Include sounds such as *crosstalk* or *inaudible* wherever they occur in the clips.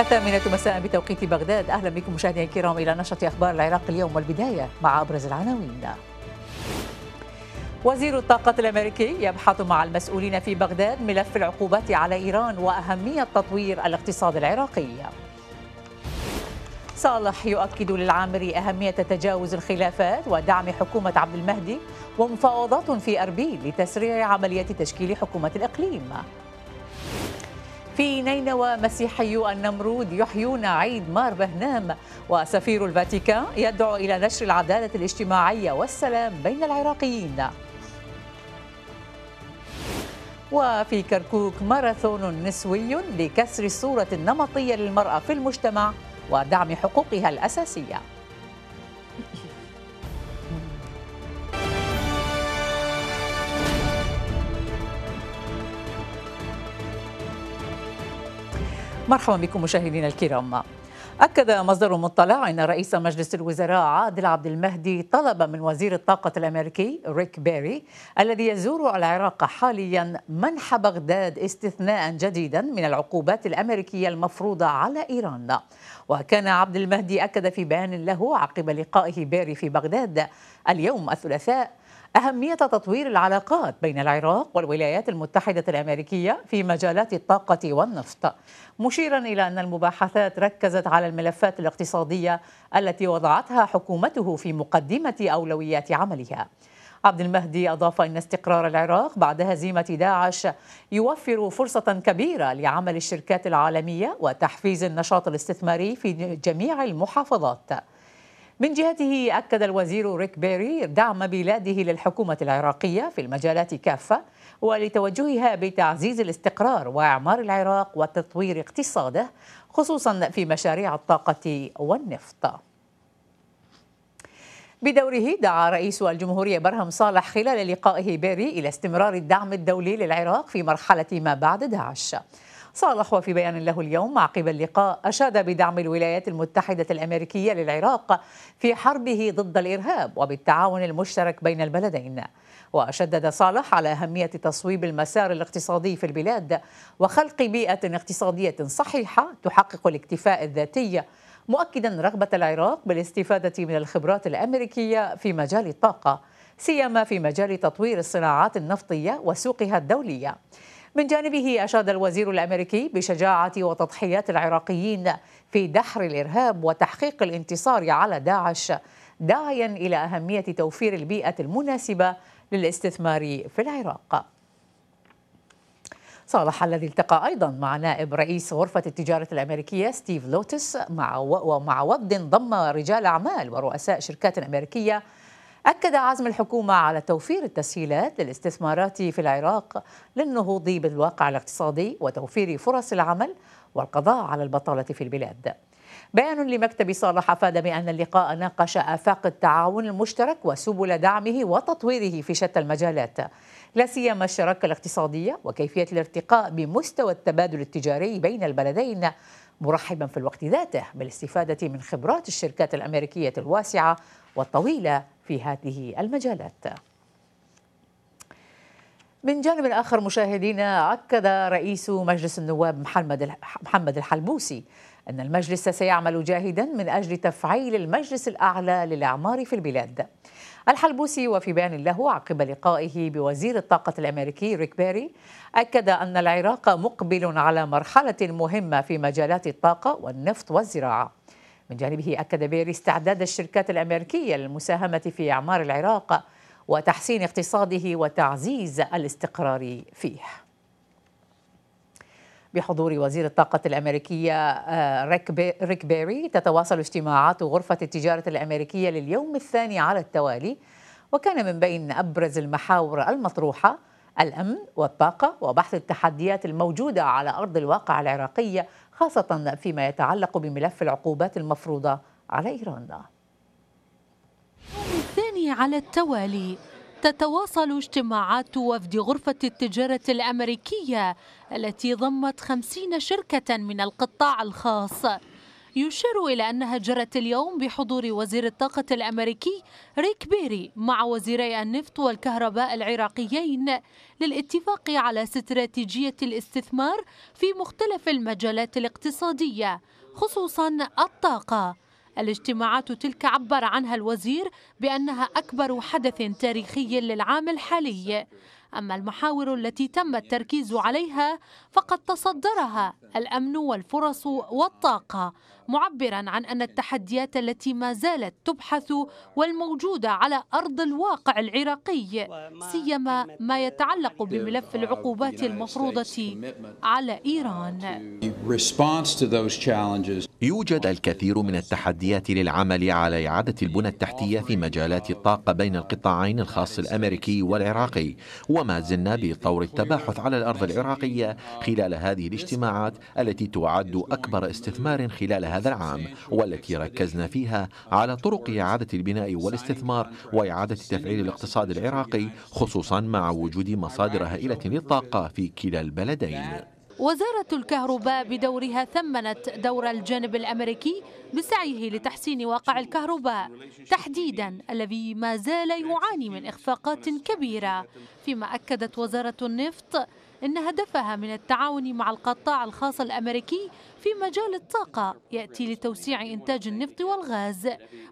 الثامنة مساء بتوقيت بغداد أهلا بكم مشاهدينا الكرام إلى نشرة أخبار العراق اليوم والبداية مع أبرز العناوين وزير الطاقة الأمريكي يبحث مع المسؤولين في بغداد ملف العقوبات على إيران وأهمية تطوير الاقتصاد العراقي صالح يؤكد للعامري أهمية تجاوز الخلافات ودعم حكومة عبد المهدي ومفاوضات في أربيل لتسريع عملية تشكيل حكومة الإقليم في نينوى مسيحيو النمرود يحيون عيد مار بهنام وسفير الفاتيكان يدعو إلى نشر العدالة الاجتماعية والسلام بين العراقيين وفي كركوك ماراثون نسوي لكسر الصورة النمطية للمرأة في المجتمع ودعم حقوقها الأساسية مرحبا بكم مشاهدينا الكرام أكد مصدر مطلع أن رئيس مجلس الوزراء عادل عبد المهدي طلب من وزير الطاقة الأمريكي ريك بيري الذي يزور العراق حاليا منح بغداد استثناء جديدا من العقوبات الأمريكية المفروضة على إيران وكان عبد المهدي أكد في بيان له عقب لقائه بيري في بغداد اليوم الثلاثاء أهمية تطوير العلاقات بين العراق والولايات المتحدة الأمريكية في مجالات الطاقة والنفط مشيرا إلى أن المباحثات ركزت على الملفات الاقتصادية التي وضعتها حكومته في مقدمة أولويات عملها عبد المهدي أضاف أن استقرار العراق بعد هزيمة داعش يوفر فرصة كبيرة لعمل الشركات العالمية وتحفيز النشاط الاستثماري في جميع المحافظات من جهته أكد الوزير ريك بيري دعم بلاده للحكومة العراقية في المجالات كافة ولتوجهها بتعزيز الاستقرار وإعمار العراق وتطوير اقتصاده خصوصا في مشاريع الطاقة والنفط بدوره دعا رئيس الجمهورية برهم صالح خلال لقائه بيري إلى استمرار الدعم الدولي للعراق في مرحلة ما بعد داعش صالح وفي بيان له اليوم عقب اللقاء أشاد بدعم الولايات المتحدة الأمريكية للعراق في حربه ضد الإرهاب وبالتعاون المشترك بين البلدين وشدد صالح على أهمية تصويب المسار الاقتصادي في البلاد وخلق بيئة اقتصادية صحيحة تحقق الاكتفاء الذاتي مؤكدا رغبة العراق بالاستفادة من الخبرات الأمريكية في مجال الطاقة سيما في مجال تطوير الصناعات النفطية وسوقها الدولية من جانبه أشاد الوزير الأمريكي بشجاعة وتضحيات العراقيين في دحر الإرهاب وتحقيق الانتصار على داعش داعيا إلى أهمية توفير البيئة المناسبة للاستثمار في العراق صالح الذي التقى أيضا مع نائب رئيس غرفة التجارة الأمريكية ستيف لوتس مع ومع وفد ضم رجال أعمال ورؤساء شركات أمريكية أكد عزم الحكومة على توفير التسهيلات للاستثمارات في العراق للنهوض بالواقع الاقتصادي وتوفير فرص العمل والقضاء على البطالة في البلاد. بيان لمكتب صالح افاد بان اللقاء ناقش افاق التعاون المشترك وسبل دعمه وتطويره في شتى المجالات لا سيما الشراكه الاقتصاديه وكيفيه الارتقاء بمستوى التبادل التجاري بين البلدين مرحبا في الوقت ذاته بالاستفاده من خبرات الشركات الامريكيه الواسعه والطويله في هذه المجالات من جانب آخر مشاهدينا أكد رئيس مجلس النواب محمد محمد الحلبوسي أن المجلس سيعمل جاهدا من أجل تفعيل المجلس الأعلى للإعمار في البلاد الحلبوسي وفي بيان له عقب لقائه بوزير الطاقة الأمريكي ريك بيري أكد أن العراق مقبل على مرحلة مهمة في مجالات الطاقة والنفط والزراعة من جانبه أكد بيري استعداد الشركات الأمريكية للمساهمة في إعمار العراق وتحسين اقتصاده وتعزيز الاستقرار فيه بحضور وزير الطاقة الأمريكية آه، ريك بيري تتواصل اجتماعات غرفة التجارة الأمريكية لليوم الثاني على التوالي وكان من بين أبرز المحاور المطروحة الأمن والطاقة وبحث التحديات الموجودة على أرض الواقع العراقية خاصة فيما يتعلق بملف العقوبات المفروضة على إيران الثاني على التوالي تتواصل اجتماعات وفد غرفة التجارة الأمريكية التي ضمت خمسين شركة من القطاع الخاص يشار إلى أنها جرت اليوم بحضور وزير الطاقة الأمريكي ريك بيري مع وزيري النفط والكهرباء العراقيين للاتفاق على استراتيجية الاستثمار في مختلف المجالات الاقتصادية خصوصا الطاقة الاجتماعات تلك عبر عنها الوزير بأنها أكبر حدث تاريخي للعام الحالي أما المحاور التي تم التركيز عليها فقد تصدرها الأمن والفرص والطاقة معبرا عن أن التحديات التي ما زالت تبحث والموجودة على أرض الواقع العراقي سيما ما يتعلق بملف العقوبات المفروضة على إيران يوجد الكثير من التحديات للعمل على إعادة البنى التحتية في مجالات الطاقة بين القطاعين الخاص الأمريكي والعراقي وما زلنا بطور التباحث على الأرض العراقية خلال هذه الاجتماعات التي تعد أكبر استثمار خلال هذا العام والتي ركزنا فيها على طرق إعادة البناء والاستثمار وإعادة تفعيل الاقتصاد العراقي خصوصا مع وجود مصادر هائلة للطاقة في كلا البلدين وزارة الكهرباء بدورها ثمنت دور الجانب الأمريكي بسعيه لتحسين واقع الكهرباء تحديدا الذي ما زال يعاني من إخفاقات كبيرة فيما أكدت وزارة النفط أن هدفها من التعاون مع القطاع الخاص الأمريكي في مجال الطاقة يأتي لتوسيع إنتاج النفط والغاز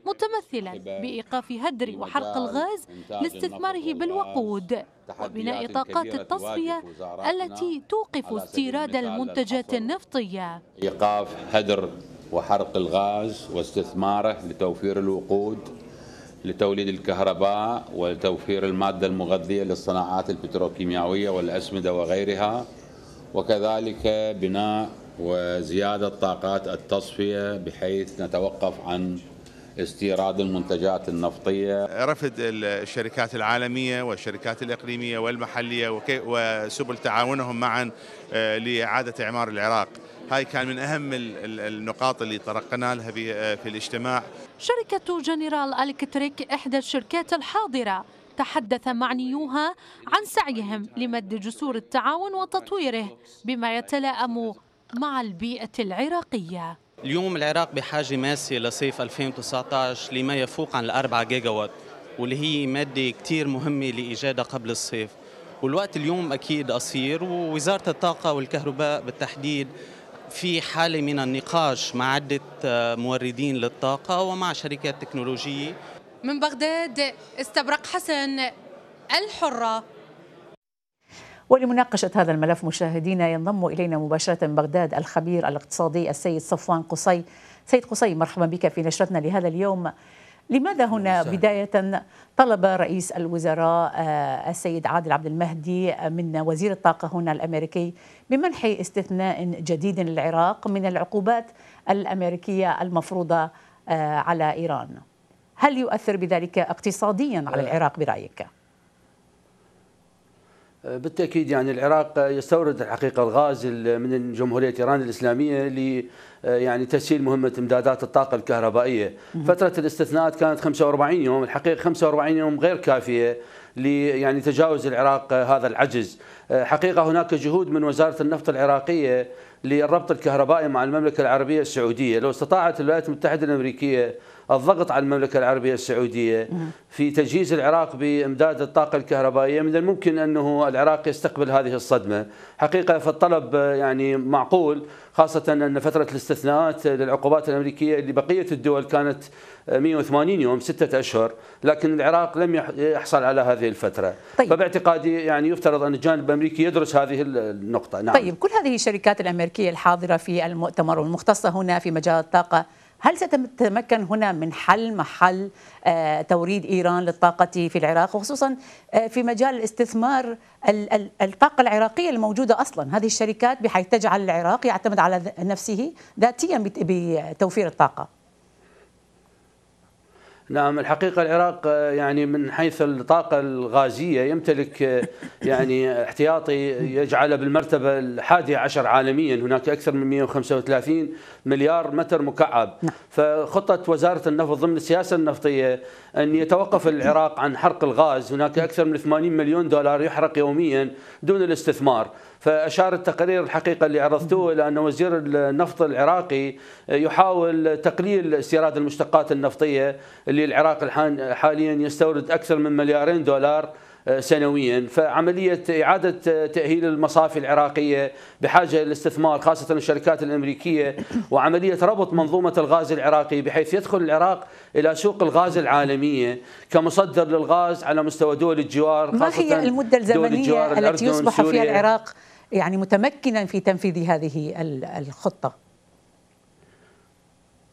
متمثلا بإيقاف هدر وحرق الغاز لاستثماره بالوقود وبناء طاقات التصفية التي توقف استيراد المنتجات النفطية إيقاف هدر وحرق الغاز واستثماره لتوفير الوقود لتوليد الكهرباء وتوفير المادة المغذية للصناعات البتروكيماوية والأسمدة وغيرها وكذلك بناء وزيادة طاقات التصفية بحيث نتوقف عن استيراد المنتجات النفطية رفض الشركات العالمية والشركات الإقليمية والمحلية وسبل تعاونهم معا آه، لإعادة إعمار العراق هاي كان من أهم النقاط اللي ترقنا لها آه، في الاجتماع شركة جنرال الكتريك إحدى الشركات الحاضرة تحدث معنيوها عن سعيهم لمد جسور التعاون وتطويره بما يتلائم مع البيئة العراقية اليوم العراق بحاجة ماسة لصيف 2019 لما يفوق عن الأربعة وات واللي هي مادة كثير مهمة لإيجادها قبل الصيف والوقت اليوم أكيد قصير ووزارة الطاقة والكهرباء بالتحديد في حالة من النقاش مع عدة آه، موردين للطاقة ومع شركات تكنولوجية من بغداد استبرق حسن الحرة ولمناقشة هذا الملف مشاهدينا ينضم إلينا مباشرة من بغداد الخبير الاقتصادي السيد صفوان قصي سيد قصي مرحبا بك في نشرتنا لهذا اليوم لماذا هنا بداية طلب رئيس الوزراء آه، السيد عادل عبد المهدي آه، من وزير الطاقة هنا الأمريكي بمنح استثناء جديد للعراق من العقوبات الأمريكية المفروضة آه، على إيران هل يؤثر بذلك اقتصاديا على العراق برأيك؟ بالتاكيد يعني العراق يستورد الحقيقه الغاز من جمهوريه ايران الاسلاميه ل آه، يعني تسهيل مهمه امدادات الطاقه الكهربائيه، فتره الاستثناءات كانت 45 يوم، الحقيقه 45 يوم غير كافيه ل يعني تجاوز العراق هذا العجز. حقيقة هناك جهود من وزارة النفط العراقية للربط الكهربائي مع المملكة العربية السعودية لو استطاعت الولايات المتحدة الأمريكية الضغط على المملكة العربية السعودية في تجهيز العراق بإمداد الطاقة الكهربائية من الممكن أنه العراق يستقبل هذه الصدمة حقيقة فالطلب يعني معقول خاصة أن فترة الاستثناءات للعقوبات الأمريكية لبقية الدول كانت 180 يوم ستة أشهر لكن العراق لم يحصل على هذه الفترة طيب. فباعتقادي يعني يفترض أن الجانب الامريكي يدرس هذه النقطه نعم طيب كل هذه الشركات الامريكيه الحاضره في المؤتمر والمختصه هنا في مجال الطاقه هل ستتمكن هنا من حل محل آه، توريد ايران للطاقه في العراق وخصوصا آه، في مجال الاستثمار الطاقه العراقيه الموجوده اصلا هذه الشركات بحيث تجعل العراق يعتمد على نفسه ذاتيا بتوفير الطاقه نعم الحقيقة العراق آه، يعني من حيث الطاقة الغازية يمتلك آه، يعني احتياطي يجعله بالمرتبة الحادية عشر عالميا هناك أكثر من 135 مليار متر مكعب نعم. فخطة وزارة النفط ضمن السياسة النفطية أن يتوقف العراق عن حرق الغاز هناك أكثر من 80 مليون دولار يحرق يوميا دون الاستثمار فأشار التقرير الحقيقة اللي عرضته إلى أن وزير النفط العراقي يحاول تقليل استيراد المشتقات النفطية اللي العراق حاليا يستورد أكثر من مليارين دولار سنويا فعملية إعادة تأهيل المصافي العراقية بحاجة للاستثمار خاصة الشركات الأمريكية وعملية ربط منظومة الغاز العراقي بحيث يدخل العراق إلى سوق الغاز العالمية كمصدر للغاز على مستوى دول الجوار خاصة ما هي المدة الزمنية التي يصبح فيها العراق يعني متمكنا في تنفيذ هذه الخطة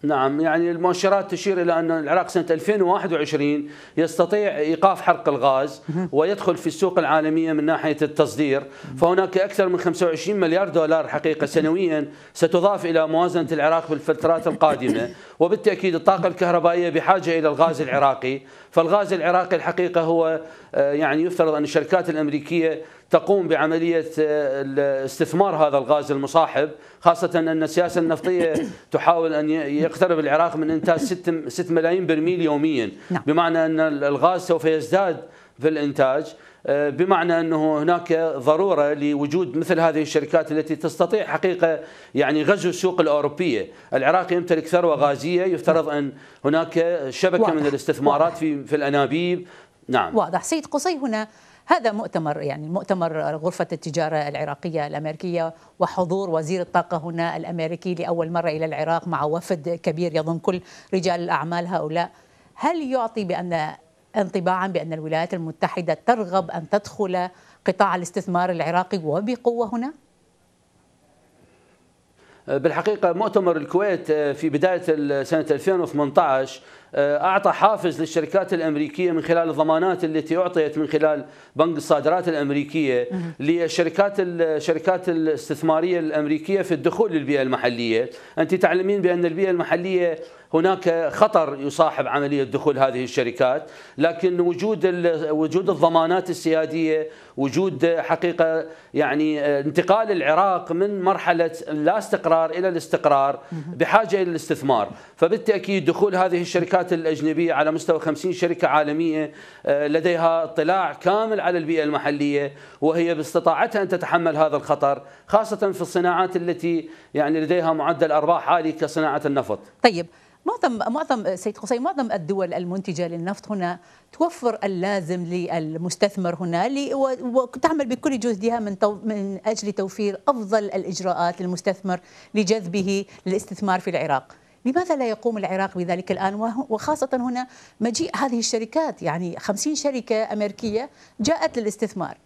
نعم يعني المؤشرات تشير الى ان العراق سنه 2021 يستطيع ايقاف حرق الغاز ويدخل في السوق العالميه من ناحيه التصدير، فهناك اكثر من 25 مليار دولار حقيقه سنويا ستضاف الى موازنه العراق في الفترات القادمه، وبالتاكيد الطاقه الكهربائيه بحاجه الى الغاز العراقي، فالغاز العراقي الحقيقه هو آه، يعني يفترض ان الشركات الامريكيه تقوم بعملية آه، استثمار هذا الغاز المصاحب خاصة أن السياسة النفطية *coughs* تحاول أن يقترب العراق من إنتاج 6 ملايين برميل يوميا نعم. بمعنى أن الغاز سوف يزداد في الإنتاج آه، بمعنى انه هناك ضروره لوجود مثل هذه الشركات التي تستطيع حقيقه يعني غزو السوق الاوروبيه، العراق يمتلك ثروه غازيه يفترض ان هناك شبكه واضح. من الاستثمارات واضح. في في الانابيب، نعم واضح سيد قصي هنا هذا مؤتمر يعني مؤتمر غرفة التجارة العراقية الأمريكية وحضور وزير الطاقة هنا الأمريكي لأول مرة إلى العراق مع وفد كبير يضم كل رجال الأعمال هؤلاء هل يعطي بأن انطباعا بأن الولايات المتحدة ترغب أن تدخل قطاع الاستثمار العراقي وبقوة هنا؟ بالحقيقة مؤتمر الكويت في بداية سنة 2018 آه، اعطى حافز للشركات الامريكيه من خلال الضمانات التي اعطيت من خلال بنك الصادرات الامريكيه للشركات الشركات الاستثماريه الامريكيه في الدخول للبيئه المحليه، انت تعلمين بان البيئه المحليه هناك خطر يصاحب عمليه دخول هذه الشركات لكن وجود وجود الضمانات السياديه وجود حقيقه يعني انتقال العراق من مرحله لا استقرار الى الاستقرار بحاجه الى الاستثمار فبالتاكيد دخول هذه الشركات الاجنبيه على مستوى 50 شركه عالميه آه، لديها اطلاع كامل على البيئه المحليه وهي باستطاعتها ان تتحمل هذا الخطر خاصه في الصناعات التي يعني لديها معدل ارباح عالي كصناعه النفط طيب معظم معظم سيد قصي معظم الدول المنتجه للنفط هنا توفر اللازم للمستثمر هنا وتعمل بكل جهدها من من اجل توفير افضل الاجراءات للمستثمر لجذبه للاستثمار في العراق. لماذا لا يقوم العراق بذلك الآن وخاصة هنا مجيء هذه الشركات يعني 50 شركة أمريكية جاءت للاستثمار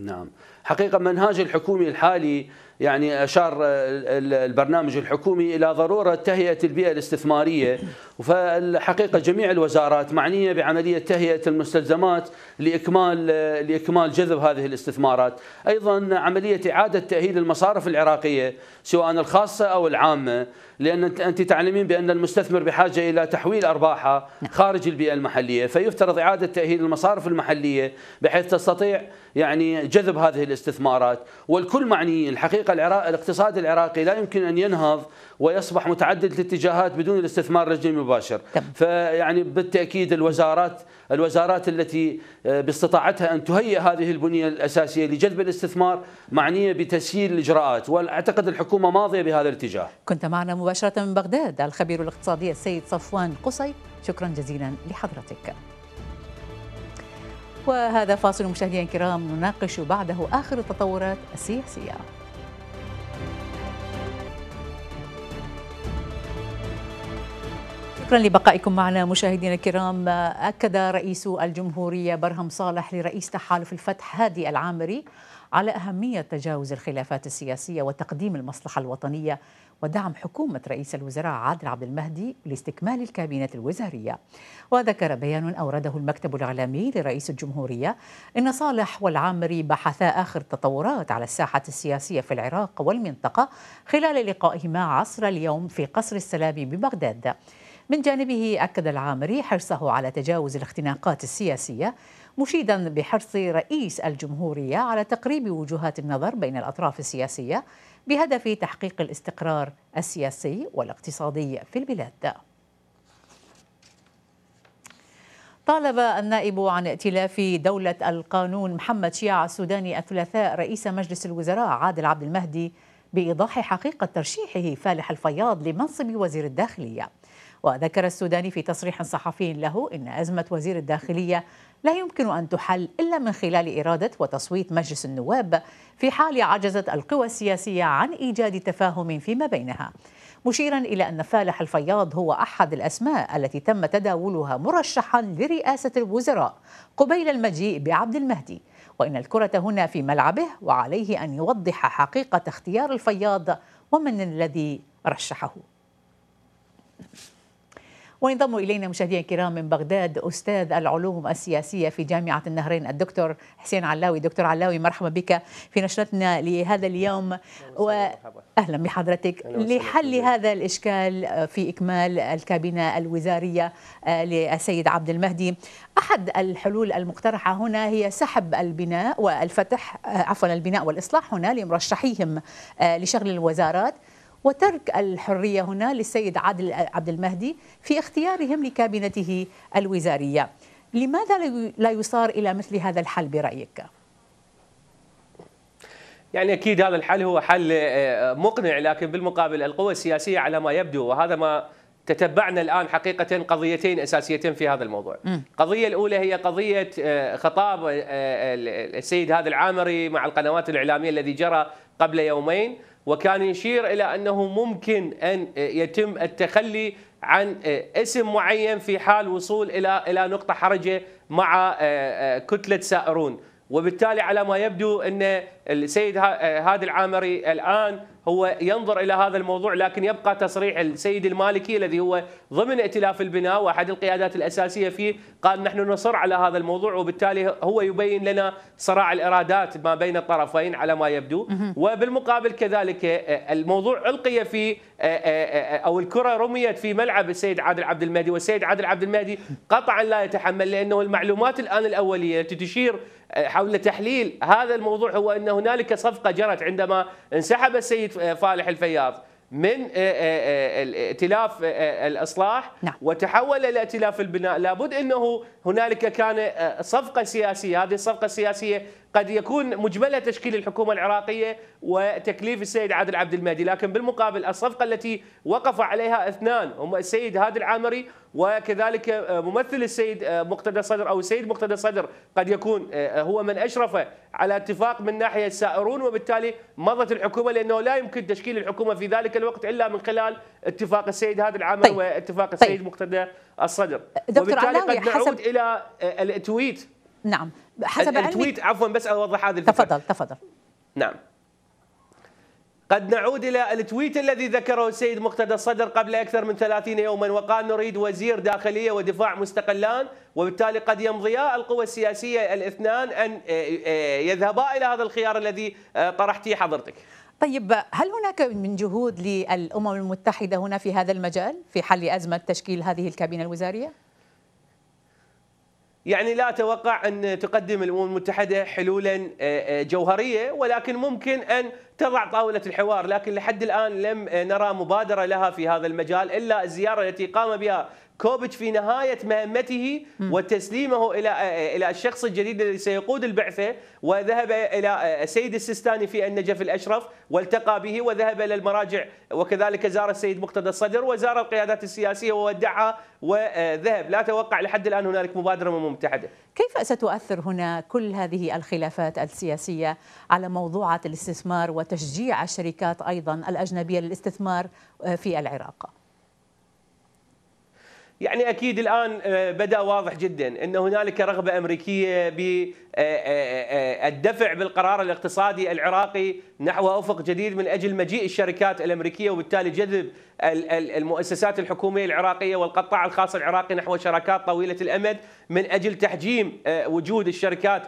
نعم حقيقة منهاج الحكومة الحالي يعني اشار البرنامج الحكومي الى ضروره تهيئه البيئه الاستثماريه فالحقيقه جميع الوزارات معنيه بعمليه تهيئه المستلزمات لاكمال لاكمال جذب هذه الاستثمارات، ايضا عمليه اعاده تاهيل المصارف العراقيه سواء الخاصه او العامه، لان انت تعلمين بان المستثمر بحاجه الى تحويل ارباحه خارج البيئه المحليه، فيفترض اعاده تاهيل المصارف المحليه بحيث تستطيع يعني جذب هذه الاستثمارات والكل معنيين الحقيقة العراق الاقتصاد العراقي لا يمكن أن ينهض ويصبح متعدد الاتجاهات بدون الاستثمار الرجلي المباشر فيعني بالتأكيد الوزارات الوزارات التي آه، باستطاعتها أن تهيئ هذه البنية الأساسية لجذب الاستثمار معنية بتسهيل الإجراءات وأعتقد الحكومة ماضية بهذا الاتجاه كنت معنا مباشرة من بغداد الخبير الاقتصادي السيد صفوان قصي شكرا جزيلا لحضرتك وهذا فاصل مشاهدينا الكرام نناقش بعده آخر التطورات السياسية شكرا لبقائكم معنا مشاهدينا الكرام أكد رئيس الجمهورية برهم صالح لرئيس تحالف الفتح هادي العامري على أهمية تجاوز الخلافات السياسية وتقديم المصلحة الوطنية ودعم حكومة رئيس الوزراء عادل عبد المهدي لاستكمال الكابينة الوزارية وذكر بيان أورده المكتب الإعلامي لرئيس الجمهورية إن صالح والعامري بحثا آخر التطورات على الساحة السياسية في العراق والمنطقة خلال لقائهما عصر اليوم في قصر السلام ببغداد من جانبه أكد العامري حرصه على تجاوز الاختناقات السياسية مشيدا بحرص رئيس الجمهورية على تقريب وجهات النظر بين الأطراف السياسية بهدف تحقيق الاستقرار السياسي والاقتصادي في البلاد طالب النائب عن ائتلاف دولة القانون محمد شيع السوداني الثلاثاء رئيس مجلس الوزراء عادل عبد المهدي بإيضاح حقيقة ترشيحه فالح الفياض لمنصب وزير الداخلية وذكر السوداني في تصريح صحفي له إن أزمة وزير الداخلية لا يمكن أن تحل إلا من خلال إرادة وتصويت مجلس النواب في حال عجزت القوى السياسية عن إيجاد تفاهم فيما بينها مشيرا إلى أن فالح الفياض هو أحد الأسماء التي تم تداولها مرشحا لرئاسة الوزراء قبيل المجيء بعبد المهدي وإن الكرة هنا في ملعبه وعليه أن يوضح حقيقة اختيار الفياض ومن الذي رشحه وينضم إلينا مشاهدينا الكرام من بغداد أستاذ العلوم السياسية في جامعة النهرين الدكتور حسين علاوي دكتور علاوي مرحبا بك في نشرتنا لهذا اليوم وأهلا بحضرتك لحل هذا الإشكال في إكمال الكابينة الوزارية آه، للسيد عبد المهدي أحد الحلول المقترحة هنا هي سحب البناء والفتح آه، عفوا البناء والإصلاح هنا لمرشحيهم آه، لشغل الوزارات وترك الحرية هنا للسيد عادل عبد المهدي في اختيارهم لكابينته الوزارية لماذا لا يصار إلى مثل هذا الحل برأيك؟ يعني اكيد هذا الحل هو حل آه، مقنع لكن بالمقابل القوى السياسيه على ما يبدو وهذا ما تتبعنا الان حقيقه قضيتين اساسيتين في هذا الموضوع. القضيه الاولى هي قضيه آه، خطاب آه، السيد هذا العامري مع القنوات الاعلاميه الذي جرى قبل يومين وكان يشير إلى أنه ممكن أن يتم التخلي عن اسم معين في حال وصول إلى إلى نقطة حرجة مع كتلة سائرون وبالتالي على ما يبدو أن السيد هادي العامري الآن هو ينظر إلى هذا الموضوع لكن يبقى تصريح السيد المالكي الذي هو ضمن ائتلاف البناء وأحد القيادات الأساسية فيه قال نحن نصر على هذا الموضوع وبالتالي هو يبين لنا صراع الإرادات ما بين الطرفين على ما يبدو وبالمقابل كذلك آه، الموضوع ألقي في آه، آه، أو الكرة رميت في ملعب السيد عادل عبد المهدي والسيد عادل عبد المهدي قطعا لا يتحمل لأنه المعلومات الآن الأولية التي تشير حول تحليل هذا الموضوع هو أنه هنالك صفقه جرت عندما انسحب السيد فالح الفياض من آه، آه، آه، ائتلاف الاصلاح نعم. وتحول الى ائتلاف البناء لابد انه هنالك كان صفقه سياسيه هذه الصفقه السياسيه قد يكون مجملها تشكيل الحكومة العراقية وتكليف السيد عادل عبد المهدي لكن بالمقابل الصفقة التي وقف عليها اثنان هم السيد هادي العامري وكذلك آه، ممثل السيد آه، مقتدى صدر أو السيد مقتدى صدر قد يكون آه، هو من أشرف على اتفاق من ناحية السائرون وبالتالي مضت الحكومة لأنه لا يمكن تشكيل الحكومة في ذلك الوقت إلا من خلال اتفاق السيد هادي العامري طيب. واتفاق طيب. السيد طيب. مقتدى الصدر دكتور وبالتالي قد نعود حسب... إلى التويت نعم حسب التويت عفوا بس اوضح هذه الفكره تفضل تفضل نعم قد نعود إلى التويت الذي ذكره السيد مقتدى الصدر قبل أكثر من 30 يوما وقال نريد وزير داخلية ودفاع مستقلان وبالتالي قد يمضيا القوى السياسية الاثنان أن آه، آه، يذهبا إلى هذا الخيار الذي آه، طرحتيه حضرتك طيب هل هناك من جهود للأمم المتحدة هنا في هذا المجال في حل أزمة تشكيل هذه الكابينة الوزارية؟ يعني لا اتوقع ان تقدم الامم المتحده حلولا آه، آه، جوهريه ولكن ممكن ان تضع طاوله الحوار لكن لحد الان لم نرى مبادره لها في هذا المجال الا الزياره التي قام بها كوبيتش في نهاية مهمته وتسليمه إلى إلى الشخص الجديد الذي سيقود البعثة وذهب إلى السيد آه، السيستاني في النجف الأشرف والتقى به وذهب إلى المراجع وكذلك زار السيد مقتدى الصدر وزار القيادات السياسية وودعها وذهب لا توقع لحد الآن هنالك مبادرة من كيف ستؤثر هنا كل هذه الخلافات السياسية على موضوعات الاستثمار وتشجيع الشركات أيضا الأجنبية للاستثمار آه، في العراق؟ يعني اكيد الان آه، بدا واضح جدا ان هنالك رغبه امريكيه آه، آه، آه، الدفع بالقرار الاقتصادي العراقي نحو افق جديد من اجل مجيء الشركات الامريكيه وبالتالي جذب المؤسسات الحكوميه العراقيه والقطاع الخاص العراقي نحو شراكات طويله الامد من اجل تحجيم وجود الشركات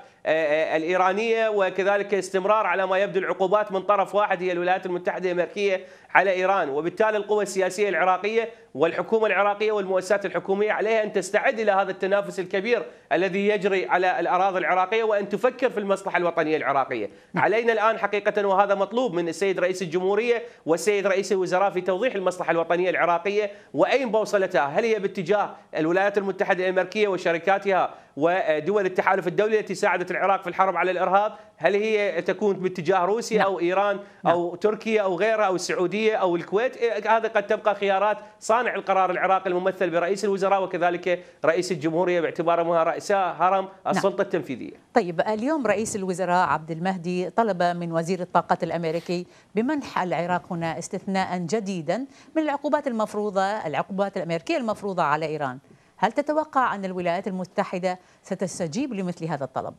الايرانيه وكذلك استمرار على ما يبدو العقوبات من طرف واحد هي الولايات المتحده الامريكيه على ايران وبالتالي القوى السياسيه العراقيه والحكومه العراقيه والمؤسسات الحكوميه عليها ان تستعد الى هذا التنافس الكبير الذي يجري على الاراضي العراقيه العراقيه وان تفكر في المصلحه الوطنيه العراقيه، نعم. علينا الان حقيقه وهذا مطلوب من السيد رئيس الجمهوريه والسيد رئيس الوزراء في توضيح المصلحه الوطنيه العراقيه واين بوصلتها، هل هي باتجاه الولايات المتحده الامريكيه وشركاتها ودول التحالف الدولي التي ساعدت العراق في الحرب على الارهاب هل هي تكون باتجاه روسيا نعم. او ايران نعم. او تركيا او غيرها او السعوديه او الكويت إيه، هذا قد تبقى خيارات صانع القرار العراقي الممثل برئيس الوزراء وكذلك رئيس الجمهوريه باعتباره رئيسا هرم نعم. السلطه نعم. التنفيذيه. طيب اليوم رئيس الوزراء عبد المهدي طلب من وزير الطاقه الامريكي بمنح العراق هنا استثناء جديدا من العقوبات المفروضه العقوبات الامريكيه المفروضه على ايران. هل تتوقع ان الولايات المتحده ستستجيب لمثل هذا الطلب؟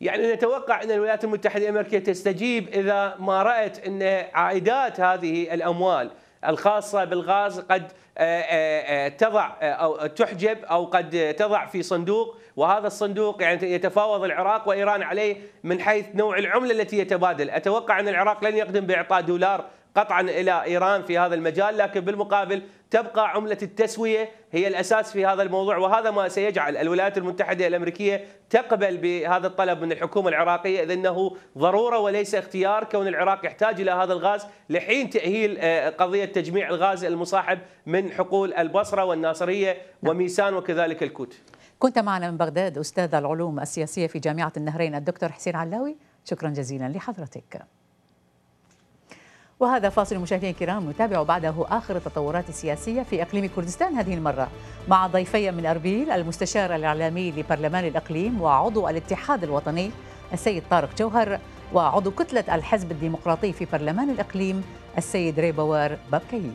يعني نتوقع ان الولايات المتحده الامريكيه تستجيب اذا ما رات ان عائدات هذه الاموال الخاصه بالغاز قد آه، آه، آه، تضع او تحجب او قد تضع في صندوق وهذا الصندوق يعني يتفاوض العراق وايران عليه من حيث نوع العمله التي يتبادل، اتوقع ان العراق لن يقدم باعطاء دولار قطعا الى ايران في هذا المجال لكن بالمقابل تبقى عمله التسويه هي الاساس في هذا الموضوع وهذا ما سيجعل الولايات المتحده الامريكيه تقبل بهذا الطلب من الحكومه العراقيه اذ انه ضروره وليس اختيار كون العراق يحتاج الى هذا الغاز لحين تاهيل آه، قضيه تجميع الغاز المصاحب من حقول البصره والناصريه وميسان وكذلك الكوت. كنت معنا من بغداد استاذ العلوم السياسيه في جامعه النهرين الدكتور حسين علاوي شكرا جزيلا لحضرتك. وهذا فاصل مشاهدينا الكرام نتابع بعده آخر التطورات السياسية في إقليم كردستان هذه المرة مع ضيفي من أربيل المستشار الإعلامي لبرلمان الإقليم وعضو الاتحاد الوطني السيد طارق جوهر وعضو كتلة الحزب الديمقراطي في برلمان الإقليم السيد ريبوار بابكيي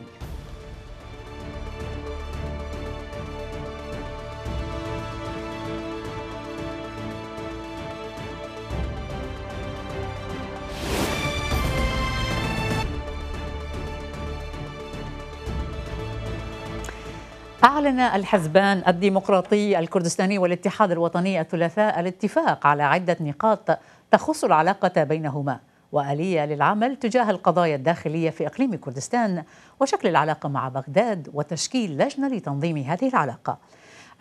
أعلن الحزبان الديمقراطي الكردستاني والاتحاد الوطني الثلاثاء الاتفاق على عدة نقاط تخص العلاقة بينهما وآلية للعمل تجاه القضايا الداخلية في إقليم كردستان وشكل العلاقة مع بغداد وتشكيل لجنة لتنظيم هذه العلاقة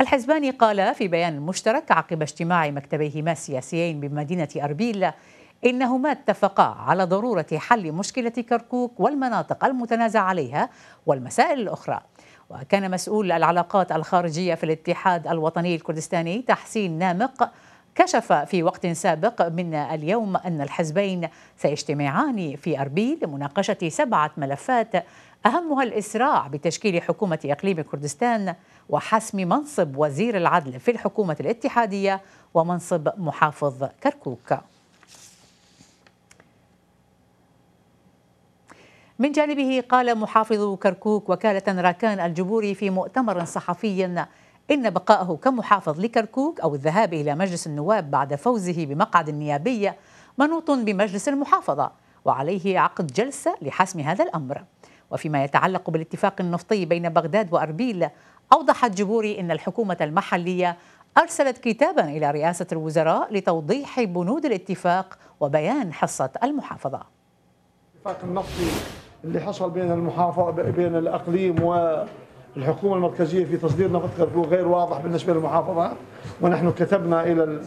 الحزبان قالا في بيان مشترك عقب اجتماع مكتبيهما السياسيين بمدينة أربيل إنهما اتفقا على ضرورة حل مشكلة كركوك والمناطق المتنازع عليها والمسائل الأخرى وكان مسؤول العلاقات الخارجية في الاتحاد الوطني الكردستاني تحسين نامق كشف في وقت سابق من اليوم أن الحزبين سيجتمعان في أربيل لمناقشة سبعة ملفات أهمها الإسراع بتشكيل حكومة إقليم كردستان وحسم منصب وزير العدل في الحكومة الاتحادية ومنصب محافظ كركوك من جانبه قال محافظ كركوك وكالة راكان الجبوري في مؤتمر صحفي إن بقائه كمحافظ لكركوك أو الذهاب إلى مجلس النواب بعد فوزه بمقعد النيابية منوط بمجلس المحافظة وعليه عقد جلسة لحسم هذا الأمر وفيما يتعلق بالاتفاق النفطي بين بغداد وأربيل أوضح الجبوري أن الحكومة المحلية أرسلت كتابا إلى رئاسة الوزراء لتوضيح بنود الاتفاق وبيان حصة المحافظة النفطي اللي حصل بين المحافظة بين الأقليم والحكومة المركزية في تصدير نفط كركوك غير واضح بالنسبة للمحافظة ونحن كتبنا إلى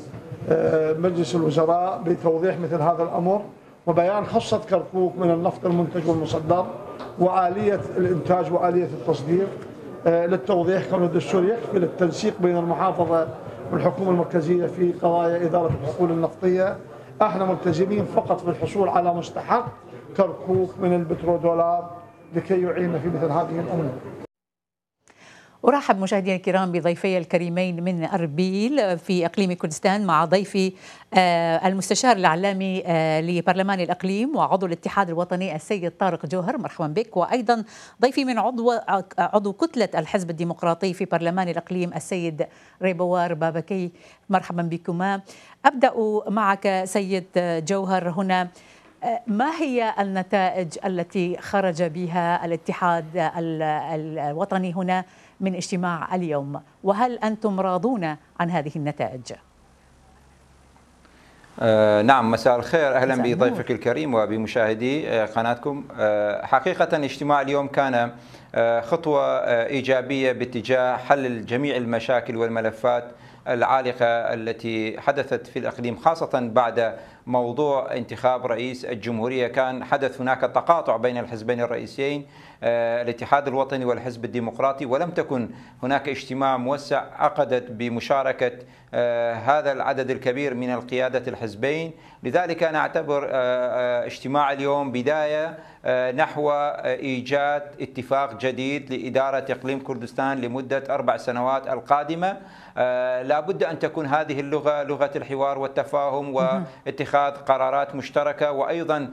آه، مجلس الوزراء بتوضيح مثل هذا الأمر وبيان خاصه كركوك من النفط المنتج والمصدر وآلية الإنتاج وآلية التصدير آه، للتوضيح كون الدستور يكفي للتنسيق بين المحافظة والحكومة المركزية في قضايا إدارة الحقول النفطية احنا ملتزمين فقط بالحصول على مستحق كركوك من البترودولار لكي يعين في مثل هذه الامور أرحب مشاهدينا الكرام بضيفي الكريمين من أربيل في إقليم كردستان مع ضيفي آه، المستشار الإعلامي آه، لبرلمان الإقليم وعضو الاتحاد الوطني السيد طارق جوهر مرحبا بك وأيضا ضيفي من عضو عضو كتلة الحزب الديمقراطي في برلمان الإقليم السيد ريبوار بابكي مرحبا بكما أبدأ معك سيد جوهر هنا أه، ما هي النتائج التي خرج بها الاتحاد الوطني هنا من اجتماع اليوم وهل أنتم راضون عن هذه النتائج؟ أه، نعم مساء الخير أهلا بضيفك الكريم وبمشاهدي أه، قناتكم حقيقة اجتماع اليوم كان خطوة إيجابية باتجاه حل جميع المشاكل والملفات العالقة التي حدثت في الإقليم خاصة بعد موضوع انتخاب رئيس الجمهورية كان حدث هناك تقاطع بين الحزبين الرئيسيين آه، الاتحاد الوطني والحزب الديمقراطي ولم تكن هناك اجتماع موسع عقدت بمشاركة آه، هذا العدد الكبير من القيادة الحزبين لذلك أنا أعتبر آه، آه، اجتماع اليوم بداية نحو إيجاد اتفاق جديد لإدارة إقليم كردستان لمدة أربع سنوات القادمة لا بد أن تكون هذه اللغة لغة الحوار والتفاهم واتخاذ قرارات مشتركة وأيضا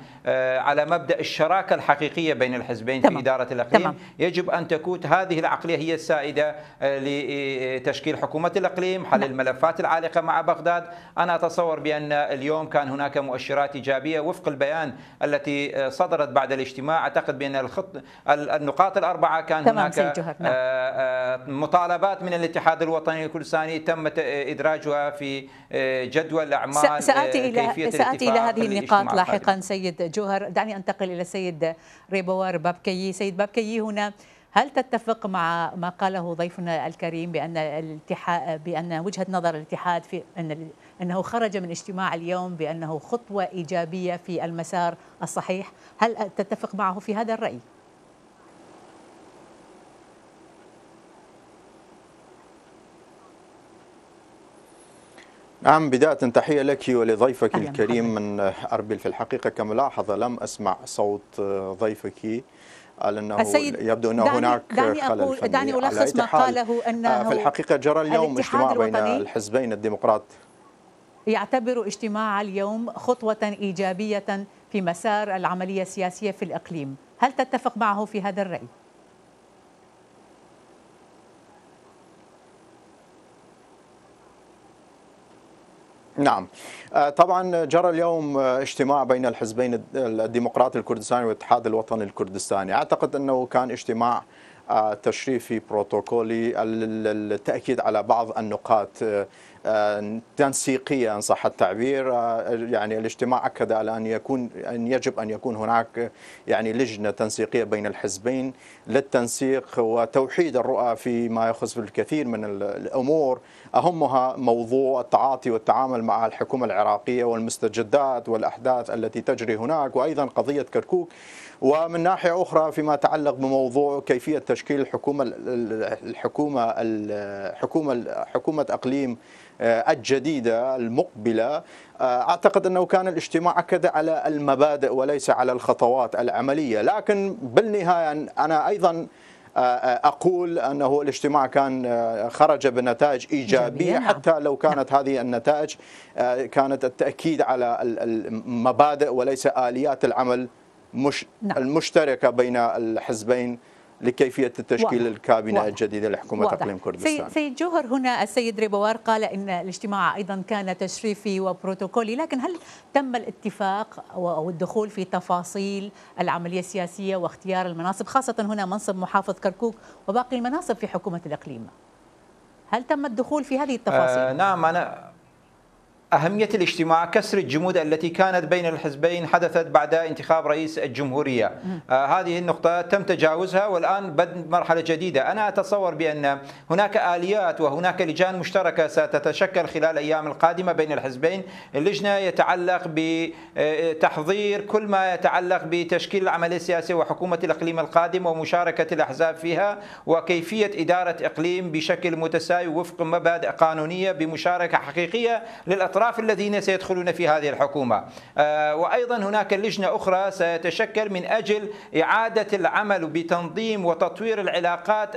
على مبدأ الشراكة الحقيقية بين الحزبين تمام. في إدارة الإقليم تمام. يجب أن تكون هذه العقلية هي السائدة لتشكيل حكومة الإقليم حل نعم. الملفات الخلافات العالقة مع بغداد أنا أتصور بأن اليوم كان هناك مؤشرات إيجابية وفق البيان التي صدرت بعد الاجتماع أعتقد بأن الخط النقاط الأربعة كان هناك نعم. آه، آه، مطالبات من الاتحاد الوطني الكردستاني تم إدراجها في آه، جدول أعمال سأتي إلى سأتي إلى هذه النقاط لاحقا سيد جوهر دعني أنتقل إلى سيد ريبوار بابكيي سيد بابكيي هنا هل تتفق مع ما قاله ضيفنا الكريم بان الاتحاد بان وجهه نظر الاتحاد في ان انه خرج من اجتماع اليوم بانه خطوه ايجابيه في المسار الصحيح، هل تتفق معه في هذا الراي؟ نعم بداية تحية لك ولضيفك الكريم من أربيل في الحقيقة كملاحظة لم أسمع صوت ضيفك قال انه يبدو انه دعني هناك دعني خلل فني دعني الخص ما قاله انه آه، في الحقيقه جرى اليوم اجتماع بين الحزبين الديمقراط يعتبر اجتماع اليوم خطوه ايجابيه في مسار العمليه السياسيه في الاقليم، هل تتفق معه في هذا الراي؟ نعم آه، طبعا جرى اليوم آه، اجتماع بين الحزبين الديمقراطي الكردستاني والاتحاد الوطني الكردستاني أعتقد أنه كان اجتماع آه، تشريفي بروتوكولي التأكيد على بعض النقاط تنسيقيه ان صح التعبير آه، يعني الاجتماع اكد على ان يكون ان يجب ان يكون هناك يعني لجنه تنسيقيه بين الحزبين للتنسيق وتوحيد الرؤى فيما يخص الكثير من الامور اهمها موضوع التعاطي والتعامل مع الحكومه العراقيه والمستجدات والاحداث التي تجري هناك وايضا قضيه كركوك ومن ناحيه اخرى فيما يتعلق بموضوع كيفيه تشكيل الحكومه الحكومه الحكومه حكومه اقليم آه، الجديدة المقبلة آه، أعتقد أنه كان الاجتماع أكد على المبادئ وليس على الخطوات العملية لكن بالنهاية أنا أيضا آه، اقول انه الاجتماع كان خرج بنتائج ايجابيه نعم. حتى لو كانت نعم. هذه النتائج كانت التاكيد على المبادئ وليس اليات العمل نعم. المشتركه بين الحزبين لكيفيه تشكيل واضح. الكابينه واضح. الجديده لحكومه اقليم كردستان. سيد جوهر هنا السيد ريبوار قال ان الاجتماع ايضا كان تشريفي وبروتوكولي، لكن هل تم الاتفاق او الدخول في تفاصيل العمليه السياسيه واختيار المناصب خاصه هنا منصب محافظ كركوك وباقي المناصب في حكومه الاقليم؟ هل تم الدخول في هذه التفاصيل؟ آه نعم انا أهمية الاجتماع كسر الجمود التي كانت بين الحزبين حدثت بعد انتخاب رئيس الجمهورية آه هذه النقطة تم تجاوزها والآن بدأت مرحلة جديدة أنا أتصور بأن هناك آليات وهناك لجان مشتركة ستتشكل خلال الأيام القادمة بين الحزبين اللجنة يتعلق بتحضير آه، كل ما يتعلق بتشكيل العملية السياسية وحكومة الإقليم القادم ومشاركة الأحزاب فيها وكيفية إدارة إقليم بشكل متساوي وفق مبادئ قانونية بمشاركة حقيقية للأطراف الأطراف الذين سيدخلون في هذه الحكومة آه، وأيضا هناك لجنة أخرى ستشكل من أجل إعادة العمل بتنظيم وتطوير العلاقات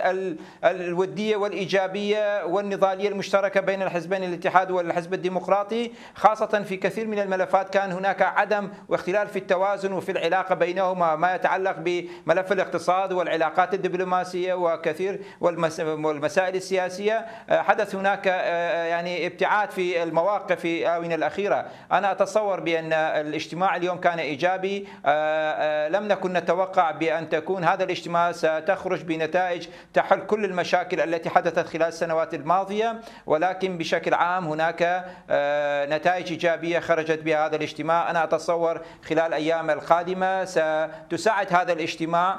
الودية والإيجابية والنضالية المشتركة بين الحزبين الاتحاد والحزب الديمقراطي خاصة في كثير من الملفات كان هناك عدم واختلال في التوازن وفي العلاقة بينهما ما يتعلق بملف الاقتصاد والعلاقات الدبلوماسية وكثير والمسائل السياسية آه، حدث هناك آه، يعني ابتعاد في المواقف في الآونة الأخيرة أنا أتصور بأن الاجتماع اليوم كان إيجابي آه، آه، لم نكن نتوقع بأن تكون هذا الاجتماع ستخرج بنتائج تحل كل المشاكل التي حدثت خلال السنوات الماضية ولكن بشكل عام هناك آه، نتائج إيجابية خرجت بهذا الاجتماع أنا أتصور خلال الأيام القادمة ستساعد هذا الاجتماع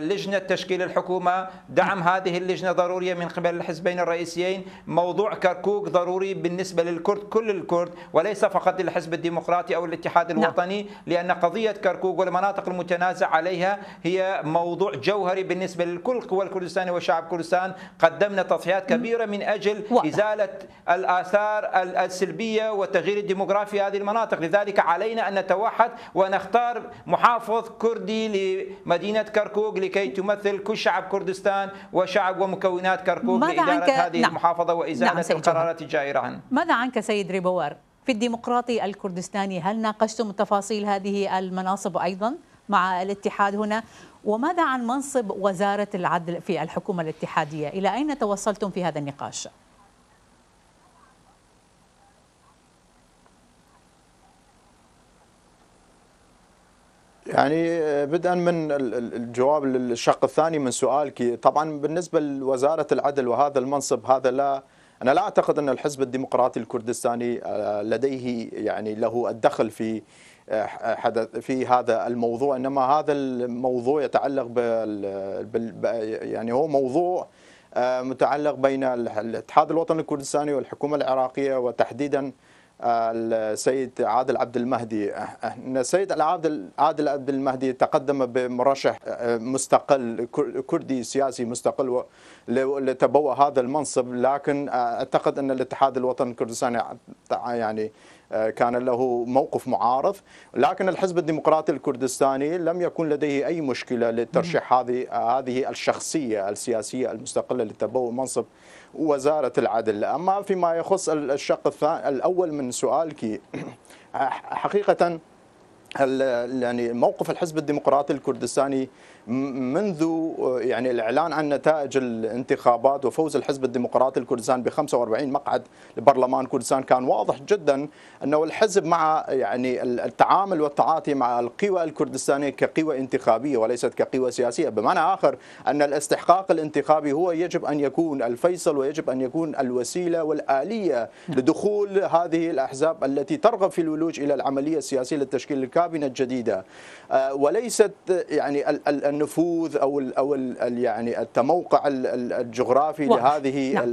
لجنة تشكيل الحكومة دعم هذه اللجنة ضرورية من قبل الحزبين الرئيسيين موضوع كركوك ضروري بالنسبة للكرد كل الكرد وليس فقط للحزب الديمقراطي أو الاتحاد نعم. الوطني نعم. لأن قضية كركوك والمناطق المتنازع عليها هي موضوع جوهري بالنسبة لكل قوى الكردستان وشعب كردستان قدمنا تضحيات كبيرة من أجل إزالة الآثار السلبية وتغيير الديموغرافي في هذه المناطق لذلك علينا أن نتوحد ونختار محافظ كردي لمدينة كركوك لكي تمثل كل شعب كردستان وشعب ومكونات كركوك لإدارة عنك... هذه نعم. المحافظة وإزالة نعم القرارات الجائرة عنه ماذا عنك سيد ريبو بور في الديمقراطي الكردستاني هل ناقشتم تفاصيل هذه المناصب أيضا مع الاتحاد هنا وماذا عن منصب وزارة العدل في الحكومة الاتحادية إلى أين توصلتم في هذا النقاش؟ يعني آه، بدءا من الجواب للشق الثاني من سؤالك طبعا بالنسبة لوزارة العدل وهذا المنصب هذا لا أنا لا أعتقد أن الحزب الديمقراطي الكردستاني آه، لديه يعني له الدخل في آه، آه، حدث في هذا الموضوع انما هذا الموضوع يتعلق بال يعني هو موضوع متعلق بين الاتحاد الوطني الكردستاني والحكومه العراقيه وتحديدا السيد عادل عبد المهدي ان السيد عادل عادل عبد المهدي تقدم بمرشح مستقل كردي سياسي مستقل لتبوء هذا المنصب لكن آه، اعتقد ان الاتحاد الوطني الكردستاني يعني آه، كان له موقف معارض لكن الحزب الديمقراطي الكردستاني لم يكن لديه اي مشكله لترشيح هذه آه، هذه الشخصيه السياسيه المستقله لتبوء منصب وزارة العدل أما فيما يخص الشق الأول من سؤالك *clears throat* حقيقة يعني موقف الحزب الديمقراطي الكردستاني منذ آه، يعني الاعلان عن نتائج الانتخابات وفوز الحزب الديمقراطي الكردستاني ب 45 مقعد لبرلمان كردستان كان واضح جدا انه الحزب مع يعني التعامل والتعاطي مع القوى الكردستانيه كقوى انتخابيه وليست كقوى سياسيه، بمعنى اخر ان الاستحقاق الانتخابي هو يجب ان يكون الفيصل ويجب ان يكون الوسيله والاليه لدخول هذه الاحزاب التي ترغب في الولوج الى العمليه السياسيه لتشكيل الكابينه الجديده آه، وليست يعني ال النفوذ او الـ او الـ يعني التموقع الجغرافي واحد. لهذه نعم.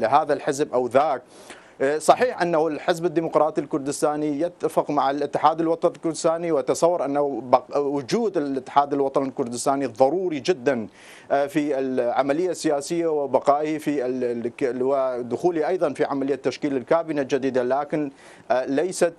لهذا الحزب او ذاك آه، صحيح انه الحزب الديمقراطي الكردستاني يتفق مع الاتحاد الوطني الكردستاني وتصور انه وجود الاتحاد الوطني الكردستاني ضروري جدا آه، في العمليه السياسيه وبقائه في ودخوله ايضا في عمليه تشكيل الكابينه الجديده لكن آه، ليست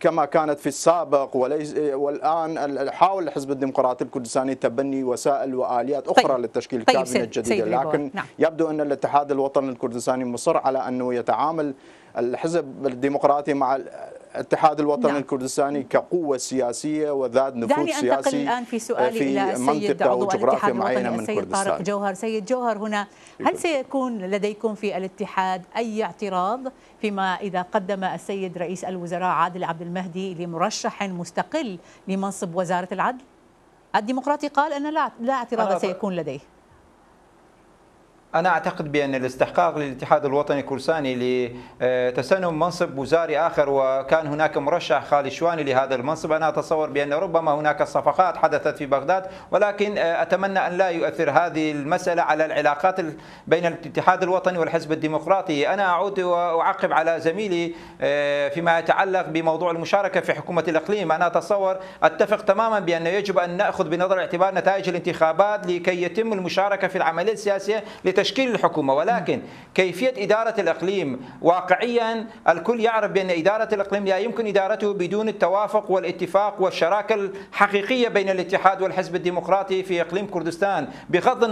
كما كانت في السابق وليس والان حاول الحزب الديمقراطي الكردستاني تبني وسائل واليات اخرى طيب. لتشكيل الكابينه طيب الجديده لكن نعم. يبدو ان الاتحاد الوطني الكردستاني مصر على انه يتعامل الحزب الديمقراطي مع الاتحاد الوطني نعم. الكردستاني كقوة سياسية وذات نفوذ سياسي الآن في سؤالي في إلى السيد عضو الاتحاد الوطني من السيد كردستان. طارق جوهر سيد جوهر هنا هل سيكون لديكم في الاتحاد أي اعتراض فيما إذا قدم السيد رئيس الوزراء عادل عبد المهدي لمرشح مستقل لمنصب وزارة العدل الديمقراطي قال أن لا اعتراض سيكون لديه أنا أعتقد بأن الاستحقاق للاتحاد الوطني الكرساني لتسنم منصب وزاري آخر وكان هناك مرشح خالد شواني لهذا المنصب أنا أتصور بأن ربما هناك صفقات حدثت في بغداد ولكن أتمنى أن لا يؤثر هذه المسألة على العلاقات بين الاتحاد الوطني والحزب الديمقراطي أنا أعود وأعقب على زميلي آه، فيما يتعلق بموضوع المشاركة في حكومة الإقليم أنا أتصور أتفق تماما بأن يجب أن نأخذ بنظر الاعتبار نتائج الانتخابات لكي يتم المشاركة في العملية السياسية لتشكيل تشكيل الحكومة ولكن كيفية إدارة الإقليم واقعيا الكل يعرف بأن إدارة الإقليم لا يمكن إدارته بدون التوافق والاتفاق والشراكة الحقيقية بين الاتحاد والحزب الديمقراطي في إقليم كردستان بغض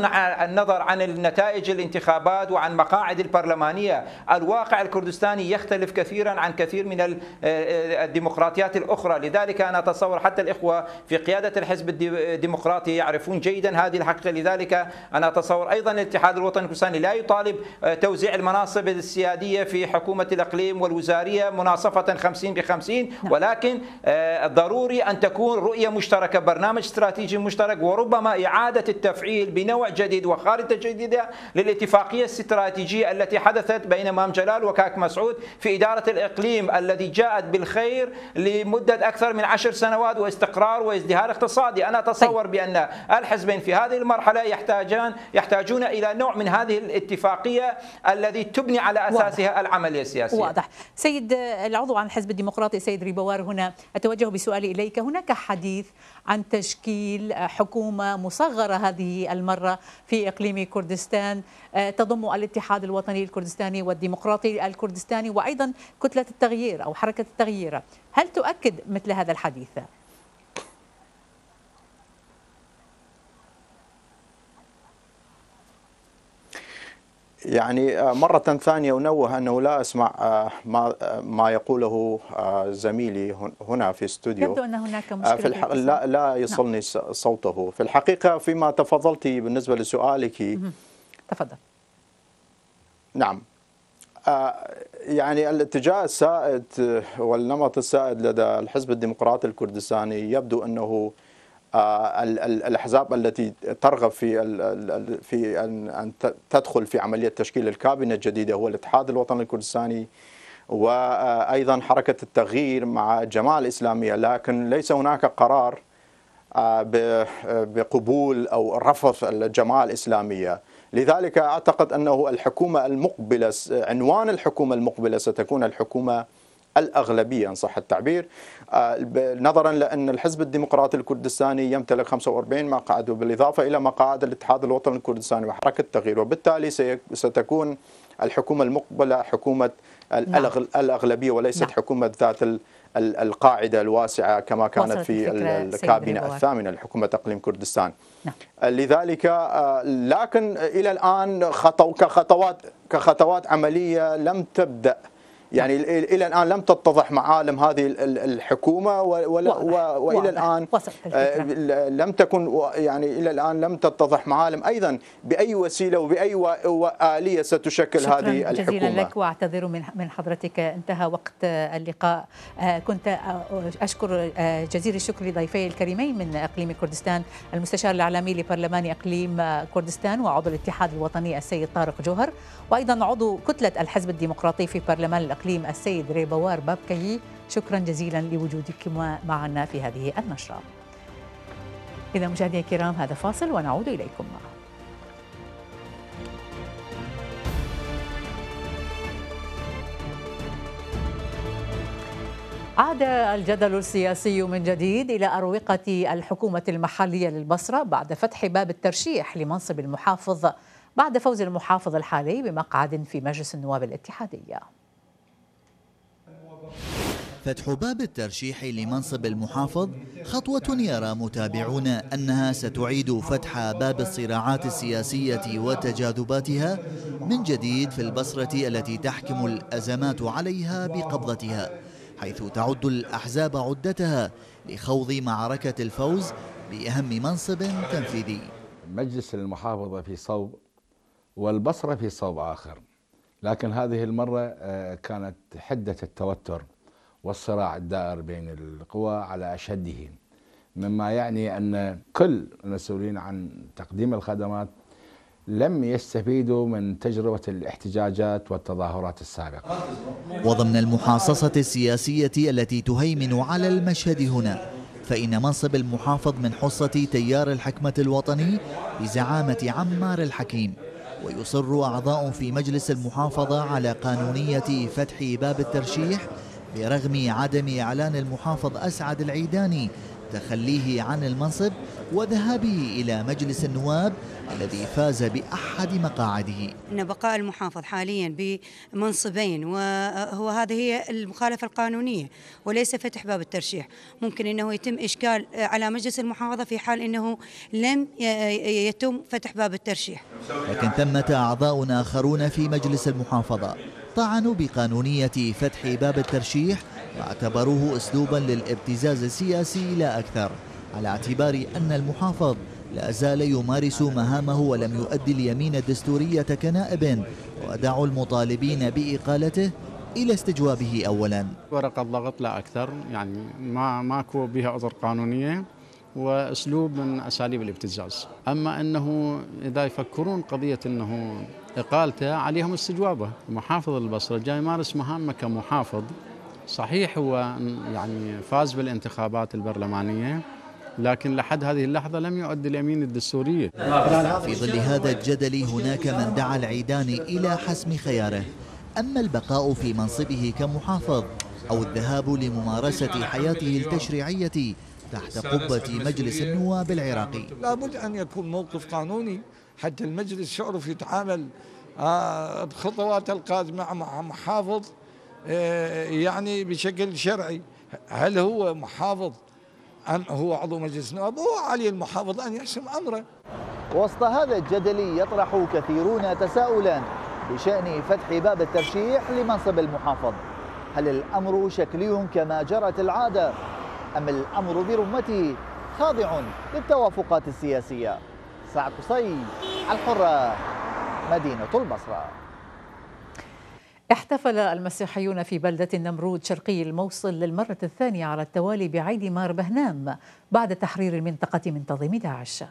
النظر عن النتائج الانتخابات وعن مقاعد البرلمانية الواقع الكردستاني يختلف كثيرا عن كثير من آه، الديمقراطيات الأخرى لذلك أنا أتصور حتى الإخوة في قيادة الحزب الديمقراطي يعرفون جيدا هذه الحقيقة لذلك أنا أتصور أيضا الاتحاد الوطني الوطن الكردستاني لا يطالب آه، توزيع المناصب السيادية في حكومة الأقليم والوزارية مناصفة 50 ب 50 ولكن آه، ضروري أن تكون رؤية مشتركة برنامج استراتيجي مشترك وربما إعادة التفعيل بنوع جديد وخارطة جديدة للاتفاقية الاستراتيجية التي حدثت بين مام جلال وكاك مسعود في إدارة الإقليم الذي جاءت بالخير لمدة أكثر من عشر سنوات واستقرار وازدهار اقتصادي أنا أتصور طيب. بأن الحزبين في هذه المرحلة يحتاجان يحتاجون إلى نوع من هذه الاتفاقية الذي تبني على أساسها واضح. العملية السياسية واضح سيد العضو عن الحزب الديمقراطي سيد ريبوار هنا أتوجه بسؤالي إليك هناك حديث عن تشكيل حكومة مصغرة هذه المرة في إقليم كردستان آه، تضم الاتحاد الوطني الكردستاني والديمقراطي الكردستاني وأيضا كتلة التغيير أو حركة التغيير هل تؤكد مثل هذا الحديث؟ يعني آه, مرة ثانية أنوه أنه لا أسمع آه, ما آه, ما يقوله زميلي هنا في استوديو يبدو أن هناك مشكلة في الح... لا لا نعم. يصلني نعم. صوته في الحقيقة فيما تفضلتي بالنسبة لسؤالك تفضل نعم يعني الاتجاه السائد والنمط السائد لدى الحزب الديمقراطي الكردستاني يبدو أنه آه، الاحزاب التي ترغب في في ان تدخل في عمليه تشكيل الكابينه الجديده هو الاتحاد الوطني الكردستاني وايضا حركه التغيير مع الجماعه الاسلاميه لكن ليس هناك قرار آه، بقبول او رفض الجماعه الاسلاميه لذلك اعتقد انه الحكومه المقبله عنوان الحكومه المقبله ستكون الحكومه الأغلبية إن صح التعبير آه، نظرا لأن الحزب الديمقراطي الكردستاني يمتلك 45 مقعد بالإضافة إلى مقاعد الاتحاد الوطني الكردستاني وحركة التغيير وبالتالي ستكون الحكومة المقبلة حكومة نعم. الأغلبية وليست نعم. حكومة ذات القاعدة الواسعة كما كانت في الكابينة الثامنة لحكومة أقليم كردستان نعم. لذلك آه، لكن إلى الآن خطو كخطوات كخطوات عملية لم تبدأ يعني الى الان لم تتضح معالم هذه الحكومه ولا والى الان آه، لم تكن يعني الى الان لم تتضح معالم ايضا باي وسيله وباي اليه ستشكل شكرا هذه الحكومه جزيلا لك واعتذر من من حضرتك انتهى وقت اللقاء آه، كنت آه، اشكر جزيل الشكر لضيفي الكريمين من اقليم كردستان المستشار الاعلامي لبرلمان اقليم كردستان وعضو الاتحاد الوطني السيد طارق جوهر وايضا عضو كتله الحزب الديمقراطي في برلمان الأقليم الإقليم السيد ريبوار بابكي شكرا جزيلا لوجودكم معنا في هذه النشرة إذا مشاهدينا الكرام هذا فاصل ونعود إليكم معه. عاد الجدل السياسي من جديد إلى أروقة الحكومة المحلية للبصرة بعد فتح باب الترشيح لمنصب المحافظ بعد فوز المحافظ الحالي بمقعد في مجلس النواب الاتحادية فتح باب الترشيح لمنصب المحافظ خطوة يرى متابعون أنها ستعيد فتح باب الصراعات السياسية وتجاذباتها من جديد في البصرة التي تحكم الأزمات عليها بقبضتها حيث تعد الأحزاب عدتها لخوض معركة الفوز بأهم منصب تنفيذي مجلس المحافظة في صوب والبصرة في صوب آخر لكن هذه المرة آه، كانت حدة التوتر والصراع الدائر بين القوى على أشده مما يعني أن كل المسؤولين عن تقديم الخدمات لم يستفيدوا من تجربة الاحتجاجات والتظاهرات السابقة وضمن المحاصصة السياسية التي تهيمن على المشهد هنا فإن منصب المحافظ من حصة تيار الحكمة الوطني بزعامة عمار الحكيم ويصر أعضاء في مجلس المحافظة على قانونية فتح باب الترشيح برغم عدم إعلان المحافظ أسعد العيداني تخليه عن المنصب وذهابه إلى مجلس النواب الذي فاز بأحد مقاعده أن بقاء المحافظ حاليا بمنصبين وهو هذه هي المخالفة القانونية وليس فتح باب الترشيح ممكن أنه يتم إشكال على مجلس المحافظة في حال أنه لم يتم فتح باب الترشيح لكن ثمة أعضاء آخرون في مجلس المحافظة طعنوا بقانونية فتح باب الترشيح واعتبروه أسلوبا للابتزاز السياسي لا أكثر على اعتبار أن المحافظ لا زال يمارس مهامه ولم يؤدي اليمين الدستورية كنائب ودعوا المطالبين بإقالته إلى استجوابه أولا ورقة ضغط لا أكثر يعني ما ماكو بها عذر قانونية واسلوب من اساليب الابتزاز، اما انه اذا يفكرون قضيه انه اقالته عليهم استجوابه، محافظ البصره جاي يمارس مهامه كمحافظ صحيح هو يعني فاز بالانتخابات البرلمانيه لكن لحد هذه اللحظة لم يعد اليمين الدستورية في ظل هذا الجدل هناك من دعا العيدان إلى حسم خياره أما البقاء في منصبه كمحافظ أو الذهاب لممارسة حياته التشريعية تحت قبة مجلس النواب العراقي لابد أن يكون موقف قانوني حتى المجلس يعرف يتعامل آه، بخطوات القادمة مع محافظ آه، يعني بشكل شرعي هل هو محافظ أم هو عضو مجلس النواب هو علي المحافظ أن يحسم أمره وسط هذا الجدل يطرح كثيرون تساؤلا بشأن فتح باب الترشيح لمنصب المحافظ هل الأمر شكلي كما جرت العادة أم الأمر برمته خاضع للتوافقات السياسية سعد قصي الحرة مدينة البصرة احتفل المسيحيون في بلدة النمرود شرقي الموصل للمرة الثانية على التوالي بعيد مار بهنام بعد تحرير المنطقة من تنظيم داعش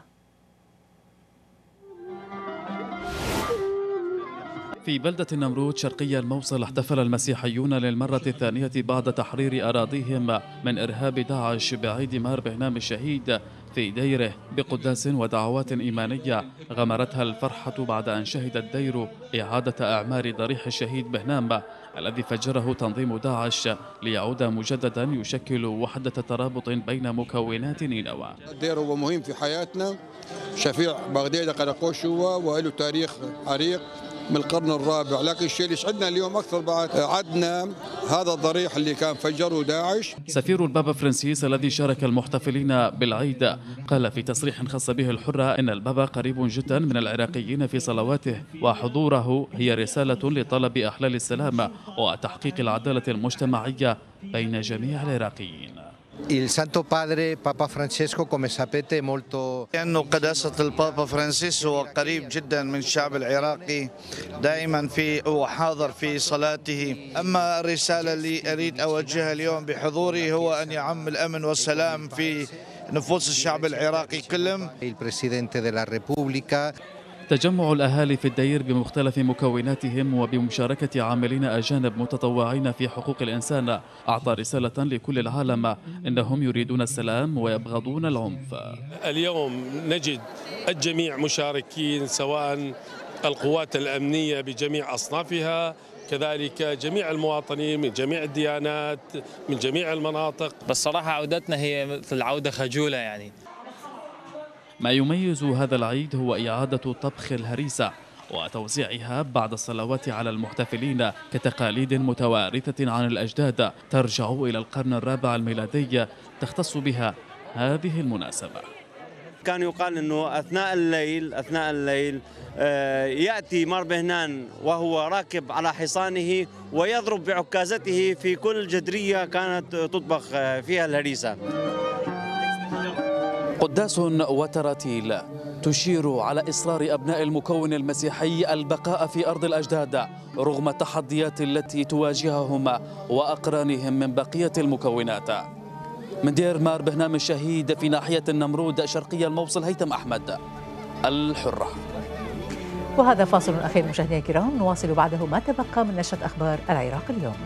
في بلدة النمرود شرقي الموصل احتفل المسيحيون للمرة الثانية بعد تحرير أراضيهم من إرهاب داعش بعيد مار بهنام الشهيد في ديره بقداس ودعوات إيمانية غمرتها الفرحة بعد أن شهد الدير إعادة أعمار ضريح الشهيد بهنام الذي فجره تنظيم داعش ليعود مجددا يشكل وحدة ترابط بين مكونات نينوى الدير هو مهم في حياتنا شفيع بغداد قرقوش هو وله تاريخ عريق من القرن الرابع لكن الشيء اللي يسعدنا اليوم أكثر بعد عدنا هذا الضريح اللي كان فجره داعش سفير البابا فرانسيس الذي شارك المحتفلين بالعيد قال في تصريح خاص به الحرة إن البابا قريب جدا من العراقيين في صلواته وحضوره هي رسالة لطلب أحلال السلام وتحقيق العدالة المجتمعية بين جميع العراقيين Il Santo Padre Papa Francesco come sapete molto لأنه قداسة البابا فرانسيس هو قريب جدا من الشعب العراقي دائما في وحاضر في صلاته أما الرسالة اللي أريد أوجهها اليوم بحضوري هو أن يعم الأمن والسلام في نفوس الشعب العراقي كلهم تجمع الأهالي في الدير بمختلف مكوناتهم وبمشاركة عاملين أجانب متطوعين في حقوق الإنسان أعطى رسالة لكل العالم إنهم يريدون السلام ويبغضون العنف اليوم نجد الجميع مشاركين سواء القوات الأمنية بجميع أصنافها كذلك جميع المواطنين من جميع الديانات من جميع المناطق بس صراحة عودتنا هي مثل عودة خجولة يعني ما يميز هذا العيد هو إعادة طبخ الهريسة وتوزيعها بعد الصلوات على المحتفلين كتقاليد متوارثة عن الأجداد ترجع إلى القرن الرابع الميلادي تختص بها هذه المناسبة كان يقال انه اثناء الليل اثناء الليل آه، ياتي مر بهنان وهو راكب على حصانه ويضرب بعكازته في كل جدريه كانت تطبخ آه، فيها الهريسه قداس وتراتيل تشير على إصرار أبناء المكون المسيحي البقاء في أرض الأجداد رغم التحديات التي تواجههم وأقرانهم من بقية المكونات من دير مار بهنام الشهيد في ناحية النمرود شرقية الموصل هيثم أحمد الحرة وهذا فاصل أخير مشاهدينا الكرام نواصل بعده ما تبقى من نشرة أخبار العراق اليوم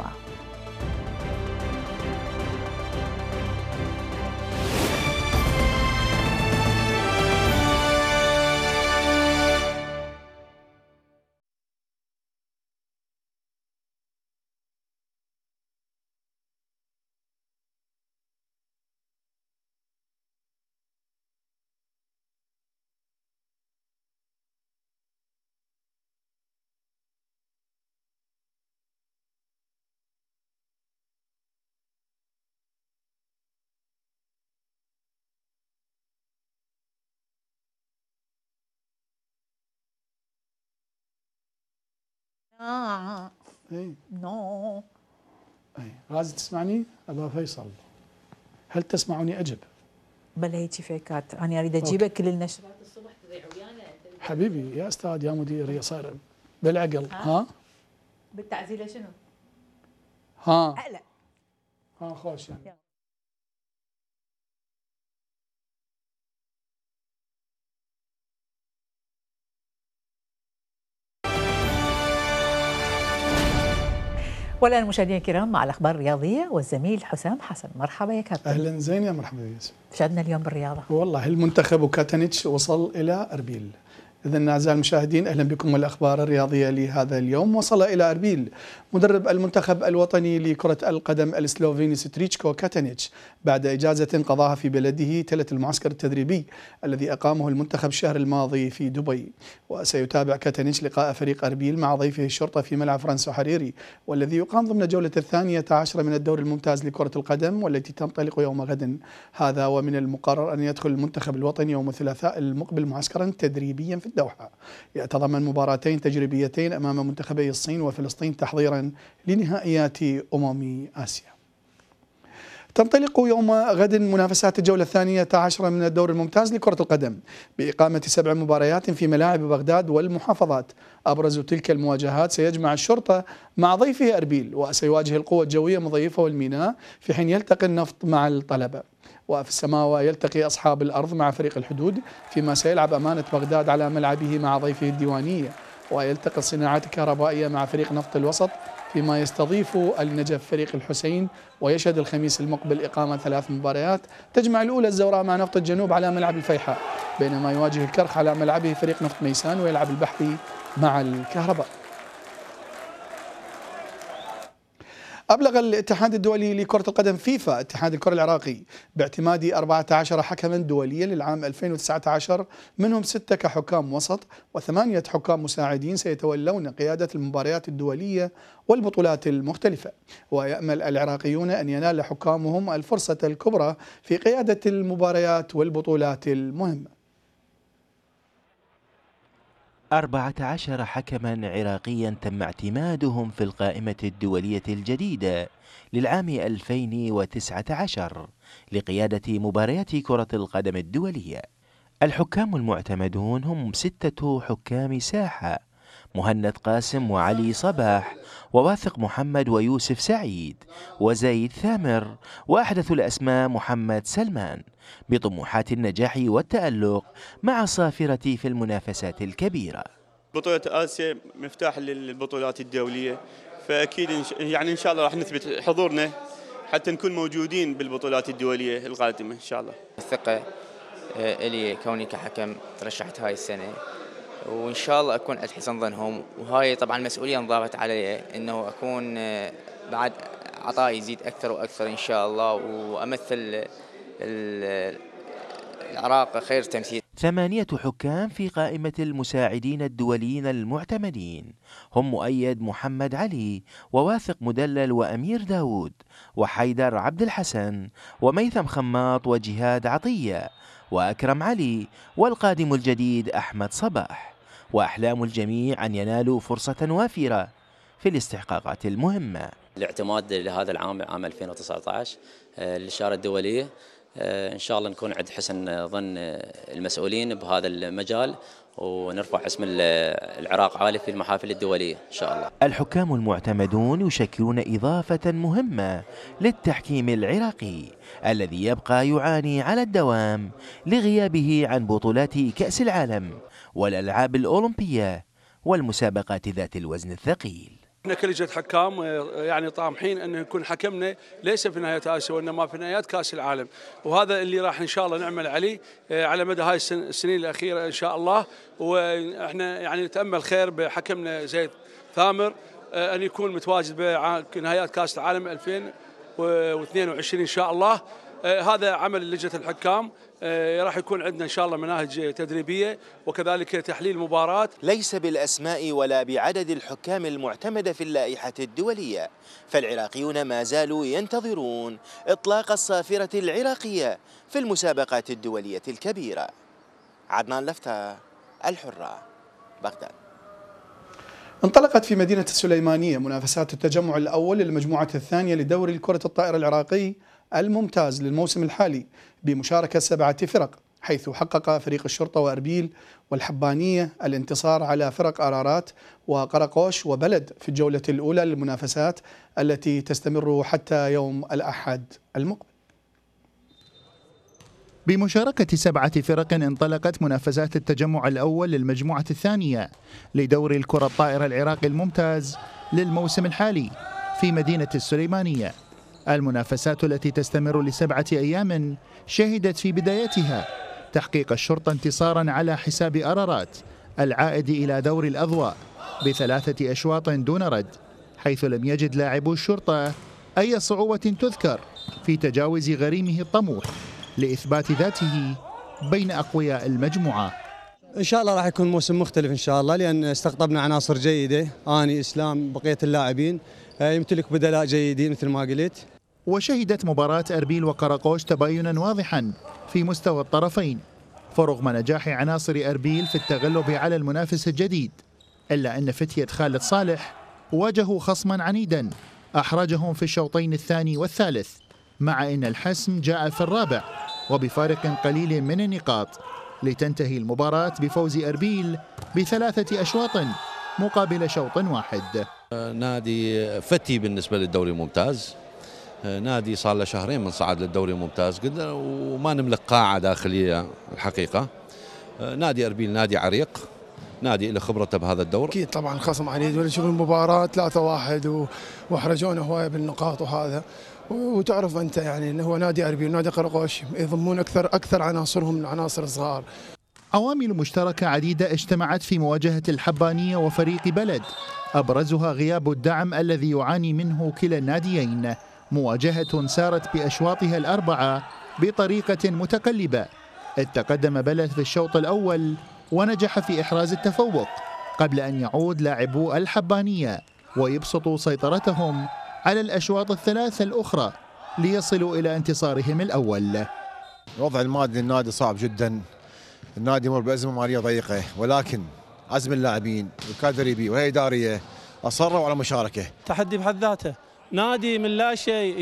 آه. اي نو اي غازي تسمعني؟ ابا فيصل هل تسمعني اجب؟ بلا هيك فيكات انا اريد اجيبك للنشرات الصبح تضيع ويانا حبيبي يا استاذ يا مدير يا صار بالعقل ها؟, ها؟ بالتعزيله شنو؟ ها؟ اقلق ها خوش يعني والان مشاهدينا الكرام مع الاخبار الرياضيه والزميل حسام حسن مرحبا يا كابتن اهلا زين يا مرحبا يا ياسمين شدنا اليوم بالرياضه والله المنتخب وكاتانيتش وصل الى اربيل إذا أعزائي المشاهدين أهلا بكم والأخبار الرياضية لهذا اليوم وصل إلى أربيل مدرب المنتخب الوطني لكرة القدم السلوفيني ستريتشكو كاتانيتش بعد إجازة قضاها في بلده تلت المعسكر التدريبي الذي أقامه المنتخب الشهر الماضي في دبي وسيتابع كاتانيتش لقاء فريق أربيل مع ضيفه الشرطة في ملعب فرانسو حريري والذي يقام ضمن جولة الثانية عشر من الدور الممتاز لكرة القدم والتي تنطلق يوم غد هذا ومن المقرر أن يدخل المنتخب الوطني يوم الثلاثاء المقبل معسكرا تدريبيا في الدوحة يتضمن مباراتين تجريبيتين أمام منتخبي الصين وفلسطين تحضيرا لنهائيات أمم آسيا تنطلق يوم غد منافسات الجولة الثانية عشرة من الدور الممتاز لكرة القدم بإقامة سبع مباريات في ملاعب بغداد والمحافظات أبرز تلك المواجهات سيجمع الشرطة مع ضيفه أربيل وسيواجه القوة الجوية مضيفه الميناء في حين يلتقي النفط مع الطلبة وفي السماوة يلتقي أصحاب الأرض مع فريق الحدود فيما سيلعب أمانة بغداد على ملعبه مع ضيفه الديوانية ويلتقي الصناعات الكهربائية مع فريق نفط الوسط فيما يستضيف النجف فريق الحسين ويشهد الخميس المقبل إقامة ثلاث مباريات تجمع الأولى الزوراء مع نفط الجنوب على ملعب الفيحاء بينما يواجه الكرخ على ملعبه فريق نفط ميسان ويلعب البحري مع الكهرباء أبلغ الاتحاد الدولي لكرة القدم فيفا اتحاد الكرة العراقي باعتماد 14 حكما دوليا للعام 2019 منهم ستة كحكام وسط وثمانية حكام مساعدين سيتولون قيادة المباريات الدولية والبطولات المختلفة ويأمل العراقيون أن ينال حكامهم الفرصة الكبرى في قيادة المباريات والبطولات المهمة 14 حكما عراقيا تم اعتمادهم في القائمة الدولية الجديدة للعام 2019 لقيادة مباريات كرة القدم الدولية الحكام المعتمدون هم ستة حكام ساحة مهند قاسم وعلي صباح وواثق محمد ويوسف سعيد وزيد ثامر وأحدث الأسماء محمد سلمان بطموحات النجاح والتألق مع صافرة في المنافسات الكبيرة بطولة آسيا مفتاح للبطولات الدولية فأكيد يعني إن شاء الله راح نثبت حضورنا حتى نكون موجودين بالبطولات الدولية القادمة إن شاء الله الثقة آه، إلي كوني كحكم ترشحت هاي السنة وان شاء الله اكون عند حسن ظنهم وهاي طبعا مسؤوليه انضافت علي انه اكون آه، بعد عطائي يزيد اكثر واكثر ان شاء الله وامثل العراق خير تمثيل ثمانية حكام في قائمة المساعدين الدوليين المعتمدين هم مؤيد محمد علي وواثق مدلل وأمير داود وحيدر عبد الحسن وميثم خماط وجهاد عطية وأكرم علي والقادم الجديد أحمد صباح وأحلام الجميع أن ينالوا فرصة وافرة في الاستحقاقات المهمة الاعتماد لهذا العام عام 2019 آه، للشارة الدولية آه، ان شاء الله نكون عند حسن ظن آه، المسؤولين بهذا المجال ونرفع اسم العراق عالي في المحافل الدوليه ان شاء الله. الحكام المعتمدون يشكلون اضافه مهمه للتحكيم العراقي الذي يبقى يعاني على الدوام لغيابه عن بطولات كاس العالم والألعاب الأولمبية والمسابقات ذات الوزن الثقيل احنا كلجنه حكام يعني طامحين ان يكون حكمنا ليس في نهايه اسيا وانما في نهايات كاس العالم وهذا اللي راح ان شاء الله نعمل عليه آه، على مدى هاي السنين الاخيره ان شاء الله واحنا يعني نتامل خير بحكمنا زيد ثامر آه، ان يكون متواجد بنهايات كاس العالم 2022 ان شاء الله آه، هذا عمل لجنه الحكام آه، راح يكون عندنا ان شاء الله مناهج تدريبيه وكذلك تحليل مباراه ليس بالاسماء ولا بعدد الحكام المعتمده في اللائحه الدوليه فالعراقيون ما زالوا ينتظرون اطلاق الصافره العراقيه في المسابقات الدوليه الكبيره عدنان لفتا الحره بغداد انطلقت في مدينة السليمانية منافسات التجمع الأول للمجموعة الثانية لدوري كرة الطائرة العراقي الممتاز للموسم الحالي بمشاركة سبعة فرق حيث حقق فريق الشرطة وأربيل والحبانية الانتصار على فرق أرارات وقرقوش وبلد في الجولة الأولى للمنافسات التي تستمر حتى يوم الأحد المقبل بمشاركة سبعة فرق انطلقت منافسات التجمع الأول للمجموعة الثانية لدور الكرة الطائرة العراقي الممتاز للموسم الحالي في مدينة السليمانية المنافسات التي تستمر لسبعة أيام شهدت في بدايتها تحقيق الشرطة انتصارا على حساب أرارات العائد إلى دور الأضواء بثلاثة أشواط دون رد حيث لم يجد لاعبو الشرطة أي صعوبة تذكر في تجاوز غريمه الطموح لإثبات ذاته بين أقوياء المجموعة إن شاء الله راح يكون موسم مختلف إن شاء الله لأن استقطبنا عناصر جيدة آني إسلام بقية اللاعبين آه، يمتلك بدلاء جيدين مثل ما قلت وشهدت مباراة أربيل وقراقوش تباينا واضحا في مستوى الطرفين فرغم نجاح عناصر أربيل في التغلب على المنافس الجديد إلا أن فتية خالد صالح واجهوا خصما عنيدا أحرجهم في الشوطين الثاني والثالث مع أن الحسم جاء في الرابع وبفارق قليل من النقاط لتنتهي المباراة بفوز أربيل بثلاثة أشواط مقابل شوط واحد نادي فتي بالنسبة للدوري ممتاز نادي صار له شهرين من صعد للدوري الممتاز قلنا وما نملك قاعه داخليه الحقيقه آه، نادي اربيل نادي عريق نادي له خبرته بهذا الدور اكيد طبعا خصم عنيد ولا شوف المباراه 3 1 واحرجونا هوايه بالنقاط وهذا وتعرف انت يعني انه هو نادي اربيل نادي قرقوش يضمون اكثر اكثر عناصرهم عناصر صغار عوامل مشتركة عديدة اجتمعت في مواجهة الحبانية وفريق بلد أبرزها غياب الدعم الذي يعاني منه كلا الناديين مواجهة سارت بأشواطها الأربعة بطريقة متقلبة إذ تقدم بلد في الشوط الأول ونجح في إحراز التفوق قبل أن يعود لاعبو الحبانية ويبسطوا سيطرتهم على الأشواط الثلاثة الأخرى ليصلوا إلى انتصارهم الأول الوضع المادي للنادي صعب جدا النادي يمر بأزمة مالية ضيقة ولكن عزم اللاعبين والكادريبي وهي إدارية أصروا على مشاركة تحدي بحد ذاته نادي من لا شيء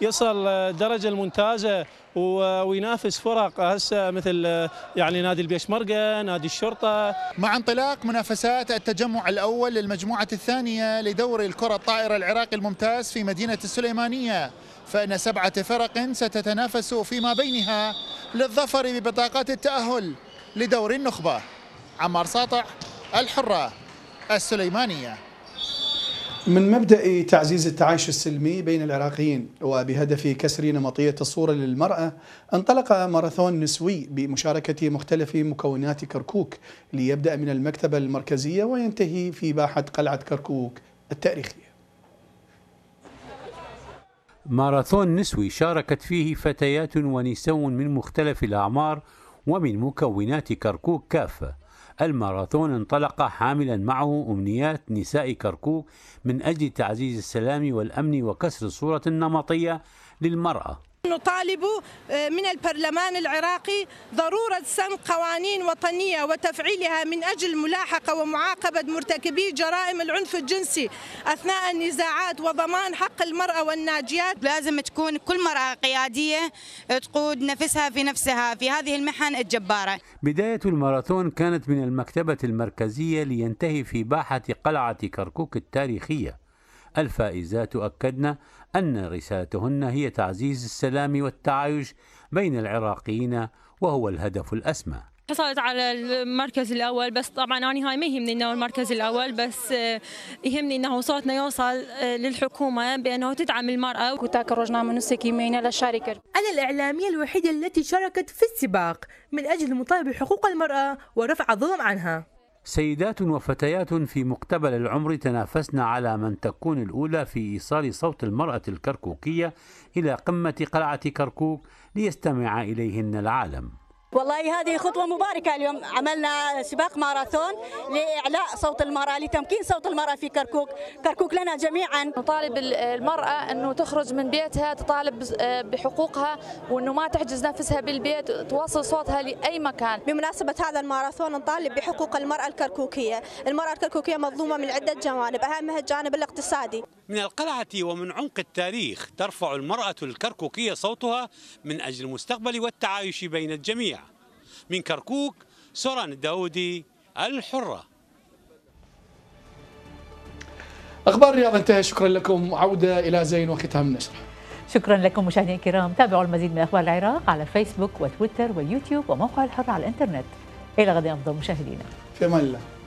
يصل الدرجه الممتازه وينافس فرق هسه مثل يعني نادي البيشمركه، نادي الشرطه. مع انطلاق منافسات التجمع الاول للمجموعه الثانيه لدوري الكره الطائره العراقي الممتاز في مدينه السليمانيه، فان سبعه فرق ستتنافس فيما بينها للظفر ببطاقات التاهل لدور النخبه. عمار ساطع الحره السليمانيه. من مبدأ تعزيز التعايش السلمي بين العراقيين وبهدف كسر نمطية الصورة للمرأة انطلق ماراثون نسوي بمشاركة مختلف مكونات كركوك ليبدأ من المكتبة المركزية وينتهي في باحة قلعة كركوك التاريخية ماراثون نسوي شاركت فيه فتيات ونساء من مختلف الأعمار ومن مكونات كركوك كافة الماراثون انطلق حاملا معه أمنيات نساء كركوك من أجل تعزيز السلام والأمن وكسر الصورة النمطية للمرأة نطالب آه، من البرلمان العراقي ضرورة سن قوانين وطنية وتفعيلها من أجل ملاحقة ومعاقبة مرتكبي جرائم العنف الجنسي أثناء النزاعات وضمان حق المرأة والناجيات لازم تكون كل مرأة قيادية تقود نفسها في نفسها في هذه المحن الجبارة بداية الماراثون كانت من المكتبة المركزية لينتهي في باحة قلعة كركوك التاريخية الفائزات أكدنا أن رسالتهن هي تعزيز السلام والتعايش بين العراقيين وهو الهدف الأسمى حصلت على المركز الاول بس طبعا انا هاي ما يهمني انه المركز الاول بس آه، يهمني انه صوتنا يوصل آه، للحكومه بانه تدعم المراه انا الاعلاميه الوحيده التي شاركت في السباق من اجل مطالبه حقوق المراه ورفع الظلم عنها سيدات وفتيات في مقتبل العمر تنافسن على من تكون الأولى في إيصال صوت المرأة الكركوكية إلى قمة قلعة كركوك ليستمع إليهن العالم والله هذه خطوة مباركة اليوم عملنا سباق ماراثون لإعلاء صوت المرأة لتمكين صوت المرأة في كركوك كركوك لنا جميعا نطالب المرأة أنه تخرج من بيتها تطالب آه، بحقوقها وأنه ما تحجز نفسها بالبيت توصل صوتها لأي مكان بمناسبة هذا الماراثون نطالب بحقوق المرأة الكركوكية المرأة الكركوكية مظلومة من عدة جوانب أهمها الجانب الاقتصادي من القلعة ومن عمق التاريخ ترفع المرأة الكركوكية صوتها من أجل المستقبل والتعايش بين الجميع من كركوك سوران الداودي الحرة أخبار الرياض انتهى شكرا لكم عودة إلى زين وختام النشرة شكرا لكم مشاهدينا الكرام تابعوا المزيد من أخبار العراق على فيسبوك وتويتر ويوتيوب وموقع الحر على الإنترنت إلى غد أفضل مشاهدينا في أمان الله